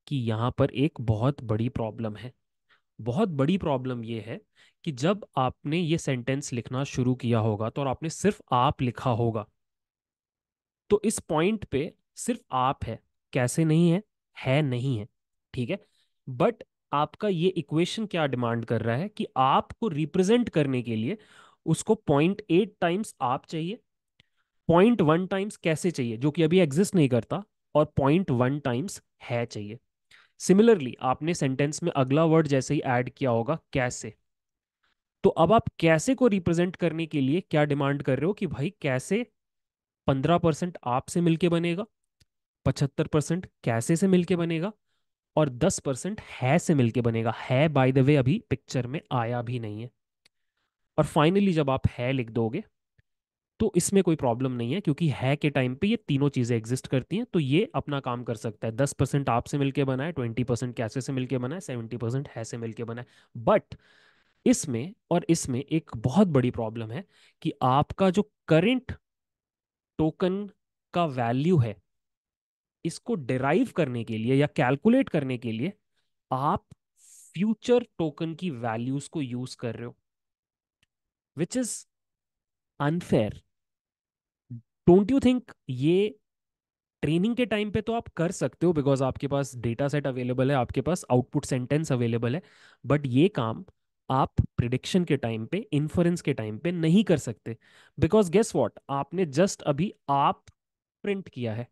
कि यहाँ पर एक बहुत बड़ी प्रॉब्लम है बहुत बड़ी प्रॉब्लम ये है कि जब आपने ये सेंटेंस लिखना शुरू किया होगा तो और आपने सिर्फ आप लिखा होगा तो इस पॉइंट पे सिर्फ आप है कैसे नहीं है है नहीं है ठीक है बट आपका ये इक्वेशन क्या डिमांड कर रहा है कि आपको रिप्रेजेंट करने के लिए उसको पॉइंट एट टाइम्स आप चाहिए पॉइंट वन टाइम्स कैसे चाहिए जो कि अभी एग्जिस्ट नहीं करता और पॉइंट वन टाइम्स है चाहिए सिमिलरली आपने सेंटेंस में अगला वर्ड जैसे ही ऐड किया होगा कैसे तो अब आप कैसे को रिप्रेजेंट करने के लिए क्या डिमांड कर रहे हो कि भाई कैसे पंद्रह परसेंट आपसे मिलके बनेगा पचहत्तर परसेंट कैसे से मिलके बनेगा और दस परसेंट है से मिलके बनेगा है बाय द वे अभी पिक्चर में आया भी नहीं है और फाइनली जब आप है लिख दोगे तो इसमें कोई प्रॉब्लम नहीं है क्योंकि है के टाइम पे ये तीनों चीज़ें एग्जिस्ट करती हैं तो ये अपना काम कर सकता है दस परसेंट आपसे मिलकर बनाए ट्वेंटी परसेंट कैसे से मिलकर बनाए सेवेंटी परसेंट है से मिलकर बनाए बट इसमें और इसमें एक बहुत बड़ी प्रॉब्लम है कि आपका जो करंट टोकन का वैल्यू है इसको डिराइव करने के लिए या कैलकुलेट करने के लिए आप फ्यूचर टोकन की वैल्यूज को यूज कर रहे हो which is unfair don't you think ये ट्रेनिंग के टाइम पे तो आप कर सकते हो बिकॉज आपके पास डेटा सेट अवेलेबल है आपके पास आउटपुट सेंटेंस अवेलेबल है बट ये काम आप प्रिडिक्शन के टाइम पे इन्फरेंस के टाइम पे नहीं कर सकते बिकॉज गेस वॉट आपने जस्ट अभी आप प्रिंट किया है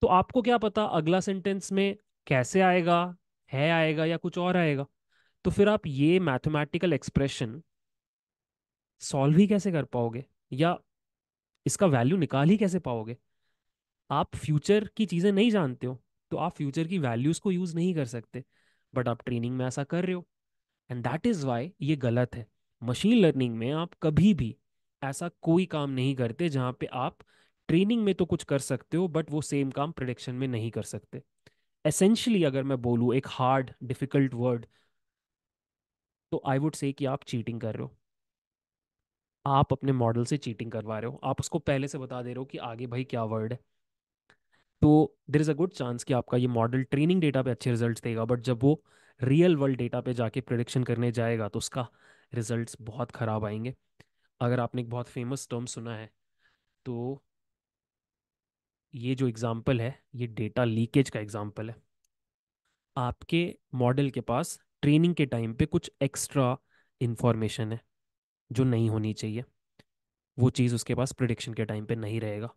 तो आपको क्या पता अगला सेंटेंस में कैसे आएगा है आएगा या कुछ और आएगा तो फिर आप ये मैथमेटिकल एक्सप्रेशन सॉल्व ही कैसे कर पाओगे या इसका वैल्यू निकाल ही कैसे पाओगे आप फ्यूचर की चीज़ें नहीं जानते हो तो आप फ्यूचर की वैल्यूज़ को यूज़ नहीं कर सकते बट आप ट्रेनिंग में ऐसा कर रहे हो एंड दैट इज़ वाई ये गलत है मशीन लर्निंग में आप कभी भी ऐसा कोई काम नहीं करते जहाँ पे आप ट्रेनिंग में तो कुछ कर सकते हो बट वो सेम काम प्रडिक्शन में नहीं कर सकते एसेंशली अगर मैं बोलूँ एक हार्ड डिफिकल्ट वर्ड तो आई वुड से कि आप चीटिंग कर रहे हो आप अपने मॉडल से चीटिंग करवा रहे हो आप उसको पहले से बता दे रहे हो कि आगे भाई क्या वर्ड है तो there is a good chance कि आपका ये मॉडल ट्रेनिंग डेटा पे अच्छे रिज़ल्ट देगा बट जब वो रियल वर्ल्ड डेटा पे जाके प्रडिक्शन करने जाएगा तो उसका रिज़ल्ट बहुत ख़राब आएंगे अगर आपने एक बहुत फेमस टर्म सुना है तो ये जो एग्ज़ाम्पल है ये डेटा लीकेज का एग्ज़ाम्पल है आपके मॉडल के पास ट्रेनिंग के टाइम पे कुछ एक्स्ट्रा इंफॉर्मेशन है जो नहीं होनी चाहिए वो चीज़ उसके पास प्रिडिक्शन के टाइम पे नहीं रहेगा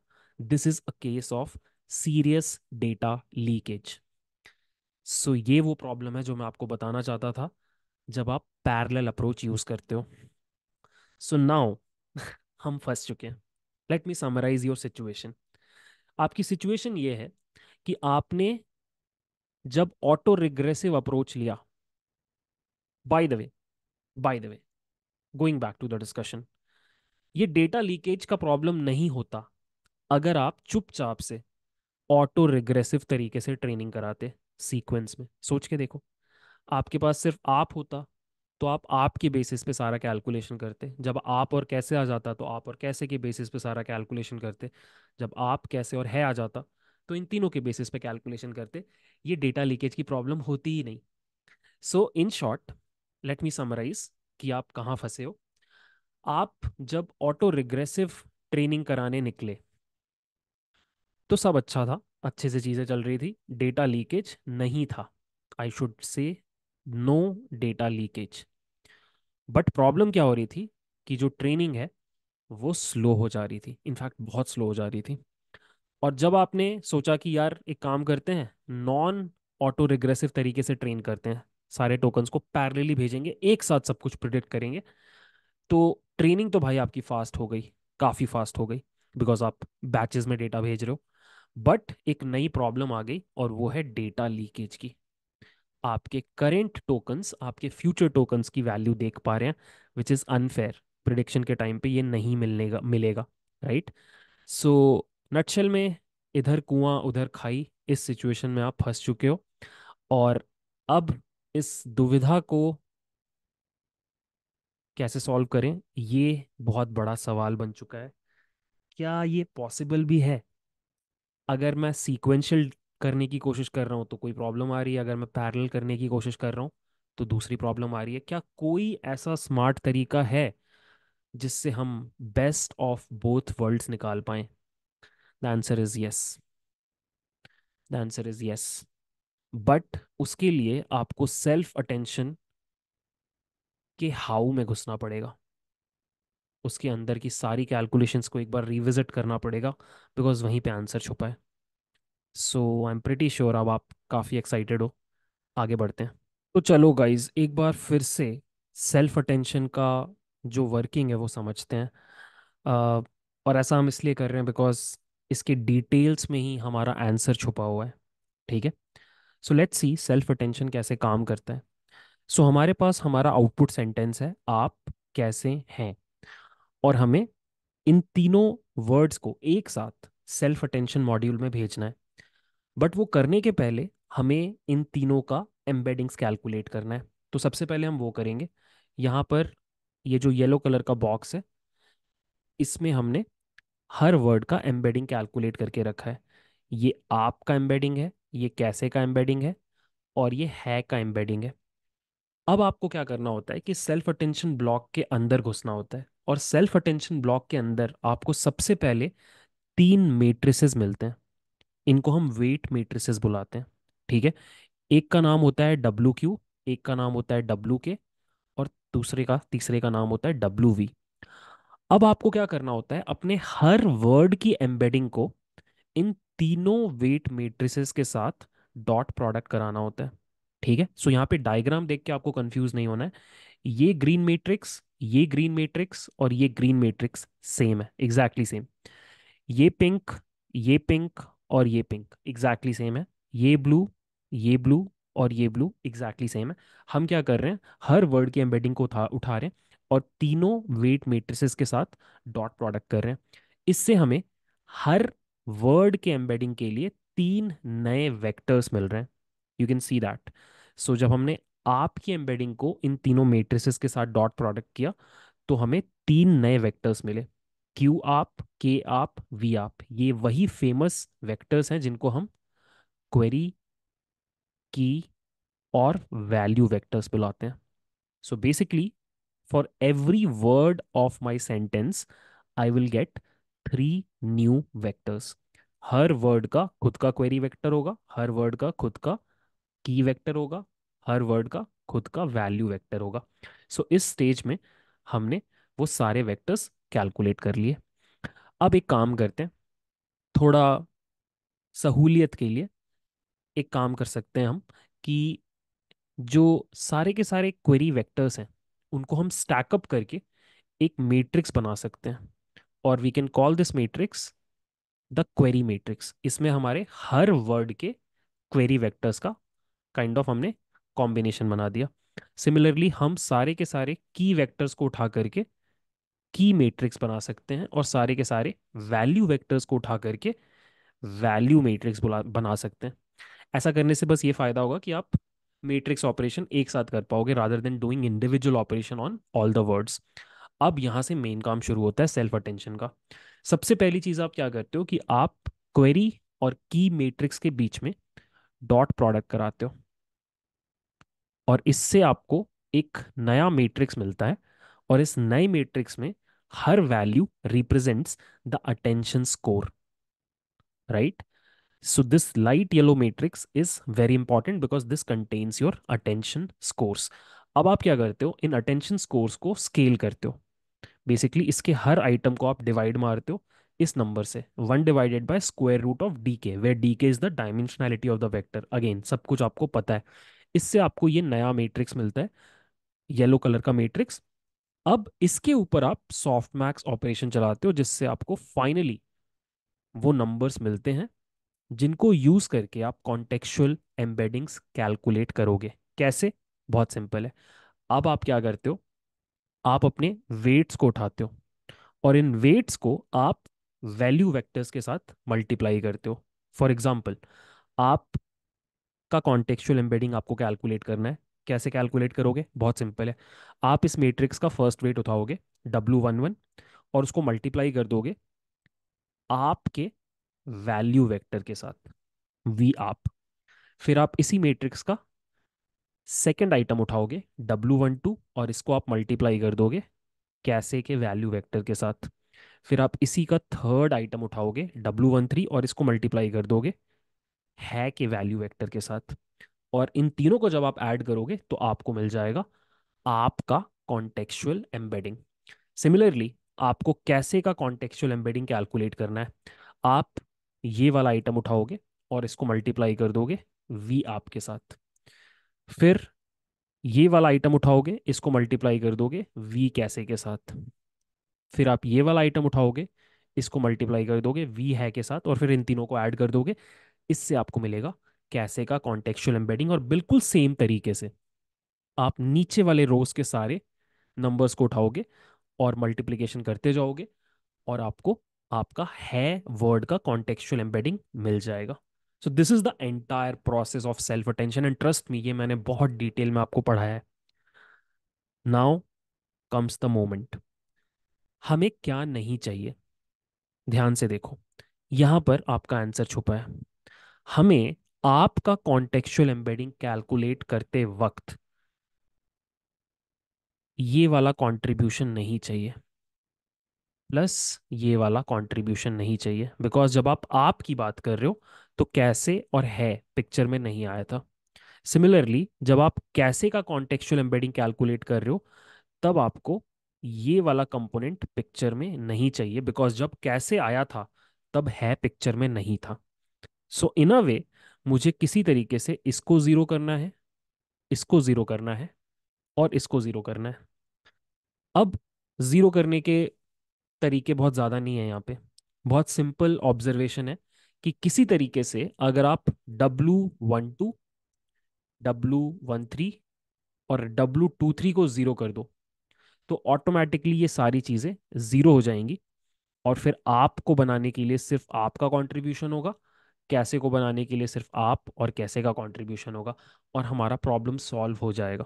this is a case of serious data leakage so ये वो प्रॉब्लम है जो मैं आपको बताना चाहता था जब आप पैरेलल अप्रोच यूज करते हो सो so नाउ [LAUGHS] हम फंस चुके हैं let me summarise your situation आपकी सिचुएशन ये है कि आपने जब ऑटो रिग्रेसिव अप्रोच लिया by the way by the way going back to the discussion ये डेटा लीकेज का प्रॉब्लम नहीं होता अगर आप चुपचाप से ऑटो रिग्रेसिव तरीके से ट्रेनिंग कराते सीक्वेंस में सोच के देखो आपके पास सिर्फ आप होता तो आप आपके बेसिस पे सारा कैलकुलेशन करते जब आप और कैसे आ जाता तो आप और कैसे के बेसिस पे सारा कैलकुलेशन करते जब आप कैसे और है आ जाता तो इन तीनों के बेसिस पे कैलकुलेशन करते ये डेटा लीकेज की प्रॉब्लम होती ही नहीं so in short let me summarise कि आप कहाँ फंसे हो आप जब ऑटो रिग्रेसिव ट्रेनिंग कराने निकले तो सब अच्छा था अच्छे से चीज़ें चल रही थी डेटा लीकेज नहीं था I should say no data leakage but problem क्या हो रही थी कि जो ट्रेनिंग है वो स्लो हो जा रही थी इनफैक्ट बहुत स्लो हो जा रही थी और जब आपने सोचा कि यार एक काम करते हैं नॉन ऑटो रिग्रेसिव तरीके से ट्रेन करते हैं सारे टोकन्स को पैरेलली भेजेंगे एक साथ सब कुछ प्रिडिक्ट करेंगे तो ट्रेनिंग तो भाई आपकी फास्ट हो गई काफ़ी फास्ट हो गई बिकॉज आप बैचेस में डेटा भेज रहे हो बट एक नई प्रॉब्लम आ गई और वो है डेटा लीकेज की आपके करेंट टोकन्स आपके फ्यूचर टोकन्स की वैल्यू देख पा रहे हैं विच इज़ अनफेयर प्रिडिक्शन के टाइम पे ये नहीं मिलनेगा मिलेगा राइट सो नटशल में इधर कुआं उधर खाई इस सिचुएशन में आप फंस चुके हो और अब इस दुविधा को कैसे सॉल्व करें ये बहुत बड़ा सवाल बन चुका है क्या ये पॉसिबल भी है अगर मैं सीक्वेंशियल करने की कोशिश कर रहा हूँ तो कोई प्रॉब्लम आ रही है अगर मैं पैरेलल करने की कोशिश कर रहा हूँ तो दूसरी प्रॉब्लम आ रही है क्या कोई ऐसा स्मार्ट तरीका है जिससे हम बेस्ट ऑफ बोथ वर्ल्ड्स निकाल पाएं the answer is yes the answer is yes but उसके लिए आपको सेल्फ अटेंशन के हाउ में घुसना पड़ेगा उसके अंदर की सारी कैलकुलेशंस को एक बार रिविजिट करना पड़ेगा बिकॉज वहीं पे आंसर छुपा है so I am pretty sure अब आप काफ़ी एक्साइटेड हो आगे बढ़ते हैं तो चलो गाइज एक बार फिर से सेल्फ अटेंशन का जो वर्किंग है वो समझते हैं uh, और ऐसा हम इसलिए कर रहे हैं बिकॉज इसके डिटेल्स में ही हमारा आंसर छुपा हुआ है ठीक है so let's see self attention कैसे काम करता है सो so, हमारे पास हमारा आउटपुट सेंटेंस है आप कैसे हैं और हमें इन तीनों वर्ड्स को एक साथ सेल्फ अटेंशन मॉड्यूल में भेजना है बट वो करने के पहले हमें इन तीनों का एम्बेडिंग्स कैलकुलेट करना है तो सबसे पहले हम वो करेंगे यहाँ पर ये जो येलो कलर का बॉक्स है इसमें हमने हर वर्ड का एम्बेडिंग कैलकुलेट करके रखा है ये आपका एम्बेडिंग है ये कैसे का एम्बेडिंग है और ये है का एम्बेडिंग है अब आपको क्या करना होता है कि सेल्फ अटेंशन ब्लॉक के अंदर घुसना होता है और सेल्फ अटेंशन ब्लॉक के अंदर आपको सबसे पहले तीन मेट्रिसेस मिलते हैं इनको हम वेट मेट्रिसेस बुलाते हैं ठीक है एक का नाम होता है डब्ल्यू क्यू एक का नाम होता है डब्ल्यू के और दूसरे का तीसरे का नाम होता है डब्ल्यू वी अब आपको क्या करना होता है अपने हर वर्ड की एम्बेडिंग को इन तीनों वेट मेट्रिसेस के साथ डॉट प्रोडक्ट कराना होता है ठीक है सो so, यहाँ पे डायग्राम देख के आपको कंफ्यूज नहीं होना है ये ग्रीन मेट्रिक्स ये ग्रीन मेट्रिक्स और ये ग्रीन मेट्रिक्स सेम है एग्जैक्टली exactly सेम ये पिंक ये पिंक और ये पिंक एग्जैक्टली exactly सेम है ये ब्लू ये ब्लू और ये ब्लू एग्जैक्टली exactly सेम है हम क्या कर रहे हैं हर वर्ड की एम्बेडिंग को उठा उठा रहे हैं और तीनों वेट मेट्रिसेस के साथ डॉट प्रोडक्ट कर रहे हैं इससे हमें हर वर्ड के एम्बेडिंग के लिए तीन नए वेक्टर्स मिल रहे हैं you can see that so जब हमने आपकी एम्बेडिंग को इन तीनों मेट्रिसेस के साथ डॉट प्रोडक्ट किया तो हमें तीन नए वेक्टर्स मिले क्यू आप के आप वी आप ये वही फेमस वेक्टर्स हैं जिनको हम क्वेरी की और वैल्यू वेक्टर्स बुलाते हैं so basically for every word of my sentence I will get three new vectors हर वर्ड का खुद का क्वेरी वेक्टर होगा हर वर्ड का खुद का की वेक्टर होगा हर वर्ड का खुद का वैल्यू वेक्टर होगा सो so, इस स्टेज में हमने वो सारे वेक्टर्स कैलकुलेट कर लिए अब एक काम करते हैं थोड़ा सहूलियत के लिए एक काम कर सकते हैं हम कि जो सारे के सारे क्वेरी वेक्टर्स हैं उनको हम स्टैकअप करके एक मैट्रिक्स बना सकते हैं और we can call this matrix the query matrix इसमें हमारे हर वर्ड के क्वेरी वेक्टर्स का काइंड kind ऑफ of हमने कॉम्बिनेशन बना दिया सिमिलरली हम सारे के सारे की वेक्टर्स को उठा करके की मैट्रिक्स बना सकते हैं और सारे के सारे वैल्यू वेक्टर्स को उठा करके वैल्यू मैट्रिक्स बना सकते हैं ऐसा करने से बस ये फायदा होगा कि आप मैट्रिक्स ऑपरेशन एक साथ कर पाओगे rather than doing individual operation on all the words अब यहाँ से मेन काम शुरू होता है सेल्फ अटेंशन का सबसे पहली चीज़ आप क्या करते हो कि आप क्वेरी और की मैट्रिक्स के बीच में डॉट प्रोडक्ट कराते हो और इससे आपको एक नया मैट्रिक्स मिलता है और इस नए मैट्रिक्स में हर value represents the attention score right so this light yellow matrix is very important because this contains your attention score अब आप क्या करते हो इन अटेंशन स्कोर्स को स्केल करते हो बेसिकली इसके हर आइटम को आप डिवाइड मारते हो इस नंबर से one divided by square root of D K where D K is the dimensionality of the vector again सब कुछ आपको पता है इससे आपको ये नया मैट्रिक्स मिलता है येलो कलर का मैट्रिक्स अब इसके ऊपर आप सॉफ्ट मैक्स ऑपरेशन चलाते हो जिससे आपको फाइनली वो नंबर्स मिलते हैं जिनको यूज करके आप कॉन्टेक्चुअल एम्बेडिंग्स कैलकुलेट करोगे कैसे बहुत सिंपल है अब आप क्या करते हो आप अपने वेट्स को उठाते हो और इन वेट्स को आप वैल्यू वेक्टर्स के साथ मल्टीप्लाई करते हो फॉर एग्जाम्पल आप का कॉन्टेक्चुअल एम्बेडिंग आपको कैलकुलेट करना है कैसे कैलकुलेट करोगे बहुत सिंपल है आप इस मैट्रिक्स का फर्स्ट वेट उठाओगे डब्ल्यू वन वन और उसको मल्टीप्लाई कर दोगे आपके वैल्यू वेक्टर के साथ वी आप फिर आप इसी मैट्रिक्स का सेकेंड आइटम उठाओगे डब्ल्यू वन टू और इसको आप मल्टीप्लाई कर दोगे कैसे के वैल्यू वेक्टर के साथ फिर आप इसी का थर्ड आइटम उठाओगे डब्ल्यू वन थ्री और इसको मल्टीप्लाई कर दोगे है के वैल्यू वेक्टर के साथ और इन तीनों को जब आप ऐड करोगे तो आपको मिल जाएगा आपका कॉन्टेक्चुअल एम्बेडिंग सिमिलरली आपको कैसे का कॉन्टेक्चुअल एम्बेडिंग कैलकुलेट करना है आप ये वाला आइटम उठाओगे और इसको मल्टीप्लाई कर दोगे वी आपके साथ फिर ये वाला आइटम उठाओगे इसको मल्टीप्लाई कर दोगे वी कैसे के साथ फिर आप ये वाला आइटम उठाओगे इसको मल्टीप्लाई कर दोगे वी है के साथ और फिर इन तीनों को ऐड कर दोगे इससे आपको मिलेगा कैसे का कॉन्टेक्चुअल एम्बेडिंग और बिल्कुल सेम तरीके से आप नीचे वाले रोज के सारे नंबर्स को उठाओगे और मल्टीप्लीकेशन करते जाओगे और आपको आपका है वर्ड का कॉन्टेक्चुअल एम्बेडिंग मिल जाएगा so this is the entire process of self attention and trust me ये मैंने बहुत डिटेल में आपको पढ़ाया है नाउ कम्स द मोमेंट हमें क्या नहीं चाहिए ध्यान से देखो यहां पर आपका आंसर छुपा है हमें आपका कॉन्टेक्चुअल एम्बेडिंग कैलकुलेट करते वक्त ये वाला कॉन्ट्रीब्यूशन नहीं चाहिए प्लस ये वाला कॉन्ट्रीब्यूशन नहीं चाहिए बिकॉज जब आप आप की बात कर रहे हो तो कैसे और है पिक्चर में नहीं आया था सिमिलरली जब आप कैसे का कॉन्टेक्चुअल एम्बेडिंग कैलकुलेट कर रहे हो तब आपको ये वाला कंपोनेंट पिक्चर में नहीं चाहिए बिकॉज जब कैसे आया था तब है पिक्चर में नहीं था सो इन अ वे मुझे किसी तरीके से इसको ज़ीरो करना है इसको ज़ीरो करना है और इसको ज़ीरो करना है अब ज़ीरो करने के तरीके बहुत ज़्यादा नहीं है यहाँ पे बहुत सिंपल ऑब्जर्वेशन है कि किसी तरीके से अगर आप W one two W one three और डब्लू टू थ्री को ज़ीरो कर दो तो ऑटोमेटिकली ये सारी चीज़ें ज़ीरो हो जाएंगी और फिर आपको बनाने के लिए सिर्फ आपका कंट्रीब्यूशन होगा कैसे को बनाने के लिए सिर्फ आप और कैसे का कंट्रीब्यूशन होगा और हमारा प्रॉब्लम सॉल्व हो जाएगा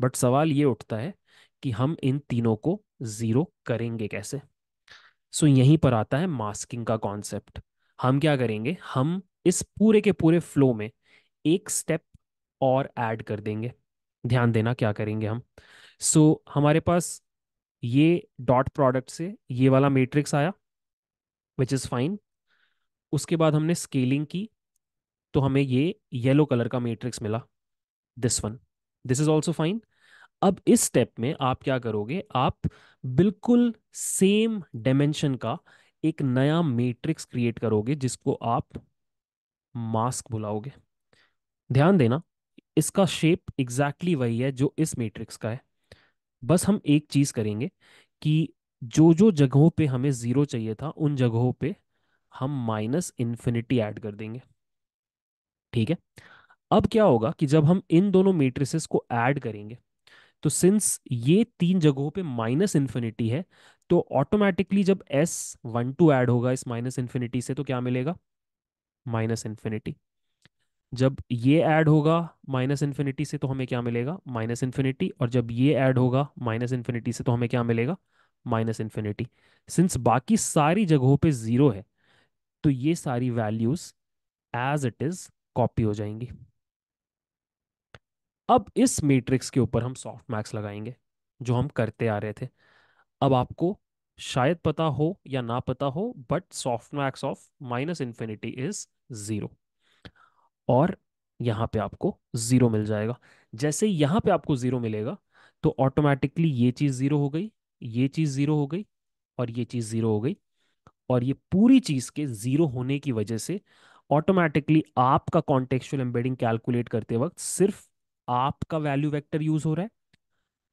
बट सवाल ये उठता है कि हम इन तीनों को ज़ीरो करेंगे कैसे सो so यहीं पर आता है मास्किंग का कॉन्सेप्ट हम क्या करेंगे हम इस पूरे के पूरे फ्लो में एक स्टेप और ऐड कर देंगे ध्यान देना क्या करेंगे हम सो so, हमारे पास ये डॉट प्रोडक्ट से ये वाला मैट्रिक्स आया विच इज़ फाइन उसके बाद हमने स्केलिंग की तो हमें ये येलो कलर का मैट्रिक्स मिला this one this is also fine अब इस स्टेप में आप क्या करोगे आप बिल्कुल सेम डायमेंशन का एक नया मैट्रिक्स क्रिएट करोगे जिसको आप मास्क बुलाओगे ध्यान देना इसका शेप एग्जैक्टली exactly वही है जो इस मैट्रिक्स का है बस हम एक चीज़ करेंगे कि जो जो जगहों पे हमें ज़ीरो चाहिए था उन जगहों पे हम माइनस इन्फिनिटी ऐड कर देंगे ठीक है अब क्या होगा कि जब हम इन दोनों मेट्रिस को ऐड करेंगे तो सिंस ये तीन जगहों पे माइनस इन्फिनिटी है तो ऑटोमेटिकली जब एस वन टू एड होगा इस माइनस इन्फिनिटी से तो क्या मिलेगा माइनस इन्फिनिटी जब ये ऐड होगा माइनस इन्फिनिटी से तो हमें क्या मिलेगा माइनस इन्फिनिटी और जब ये ऐड होगा माइनस इन्फिनिटी से तो हमें क्या मिलेगा माइनस इन्फिनिटी सिंस बाकी सारी जगहों पे ज़ीरो है तो ये सारी values as it is copy हो जाएंगी अब इस मैट्रिक्स के ऊपर हम सॉफ्ट मैक्स लगाएंगे जो हम करते आ रहे थे अब आपको शायद पता हो या ना पता हो but softmax of minus infinity is zero और यहां पे आपको जीरो मिल जाएगा जैसे यहां पे आपको जीरो मिलेगा तो ऑटोमेटिकली ये चीज़ जीरो हो गई ये चीज़ जीरो हो गई और ये चीज़ जीरो हो गई और ये पूरी चीज़ के जीरो होने की वजह से ऑटोमेटिकली आपका कॉन्टेक्चुअल एम्बेडिंग कैलकुलेट करते वक्त सिर्फ आपका वैल्यू वेक्टर यूज हो रहा है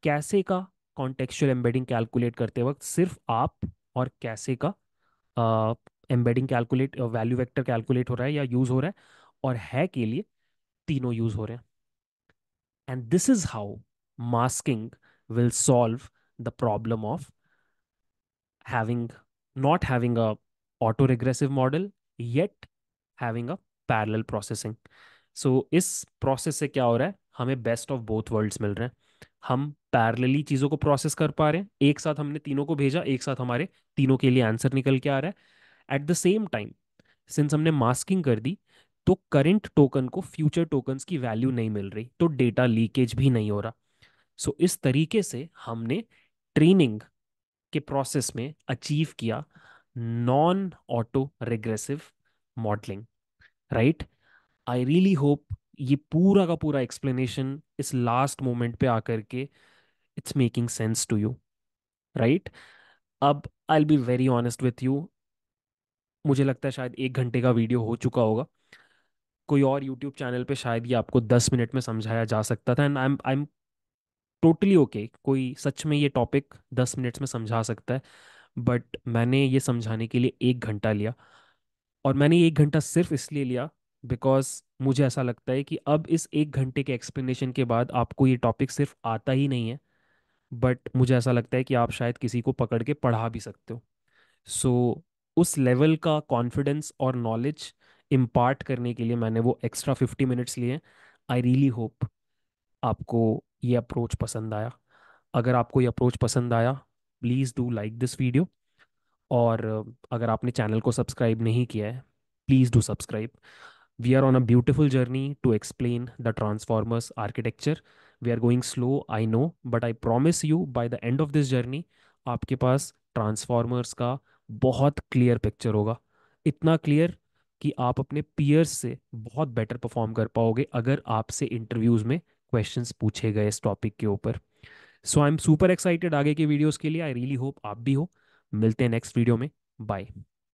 कैसे का कॉन्टेक्चुअल एम्बेडिंग कैलकुलेट करते वक्त सिर्फ आप और कैसे का embedding calculate value vector calculate हो रहा है या यूज हो रहा है और है के लिए तीनों यूज हो रहे हैं and this is how masking will solve the problem of having not having a auto regressive model yet having a parallel processing so इस प्रोसेस से क्या हो रहा है हमें बेस्ट ऑफ बोथ वर्ल्ड्स मिल रहे हैं हम पैरलली चीज़ों को प्रोसेस कर पा रहे हैं एक साथ हमने तीनों को भेजा एक साथ हमारे तीनों के लिए आंसर निकल के आ रहा है at the same time since हमने मास्किंग कर दी तो करंट टोकन को फ्यूचर टोकन्स की वैल्यू नहीं मिल रही तो डेटा लीकेज भी नहीं हो रहा सो so, इस तरीके से हमने ट्रेनिंग के प्रोसेस में अचीव किया non autoregressive modelling right I really hope ये पूरा का पूरा एक्सप्लेनेशन इस लास्ट मोमेंट पे आकर के it's making sense to you right अब I be very honest with you मुझे लगता है शायद एक घंटे का वीडियो हो चुका होगा कोई और यूट्यूब चैनल पे शायद ये आपको दस मिनट में समझाया जा सकता था and I am I am totally okay कोई सच में ये टॉपिक दस मिनट्स में समझा सकता है बट मैंने ये समझाने के लिए एक घंटा लिया और मैंने एक घंटा सिर्फ इसलिए लिया बिकॉज मुझे ऐसा लगता है कि अब इस एक घंटे के एक्सप्लेनेशन के बाद आपको ये टॉपिक सिर्फ आता ही नहीं है बट मुझे ऐसा लगता है कि आप शायद किसी को पकड़ के पढ़ा भी सकते हो सो so, उस लेवल का कॉन्फिडेंस और नॉलेज इम्पार्ट करने के लिए मैंने वो एक्स्ट्रा फिफ्टी मिनट्स लिए आई रियली होप आपको ये अप्रोच पसंद आया अगर आपको ये अप्रोच पसंद आया please do like this video और अगर आपने चैनल को सब्सक्राइब नहीं किया है please do subscribe We are on a beautiful journey to explain the Transformers architecture. We are going slow, I know, but I promise you by the end of this journey, आपके पास ट्रांसफॉर्मर्स का बहुत क्लियर पिक्चर होगा इतना क्लियर कि आप अपने पीयर्स से बहुत बेटर परफॉर्म कर पाओगे अगर आपसे इंटरव्यूज में क्वेश्चंस पूछे गए इस टॉपिक के ऊपर so I am super excited आगे के वीडियोस के लिए आई रियली होप आप भी हो मिलते हैं नेक्स्ट वीडियो में बाय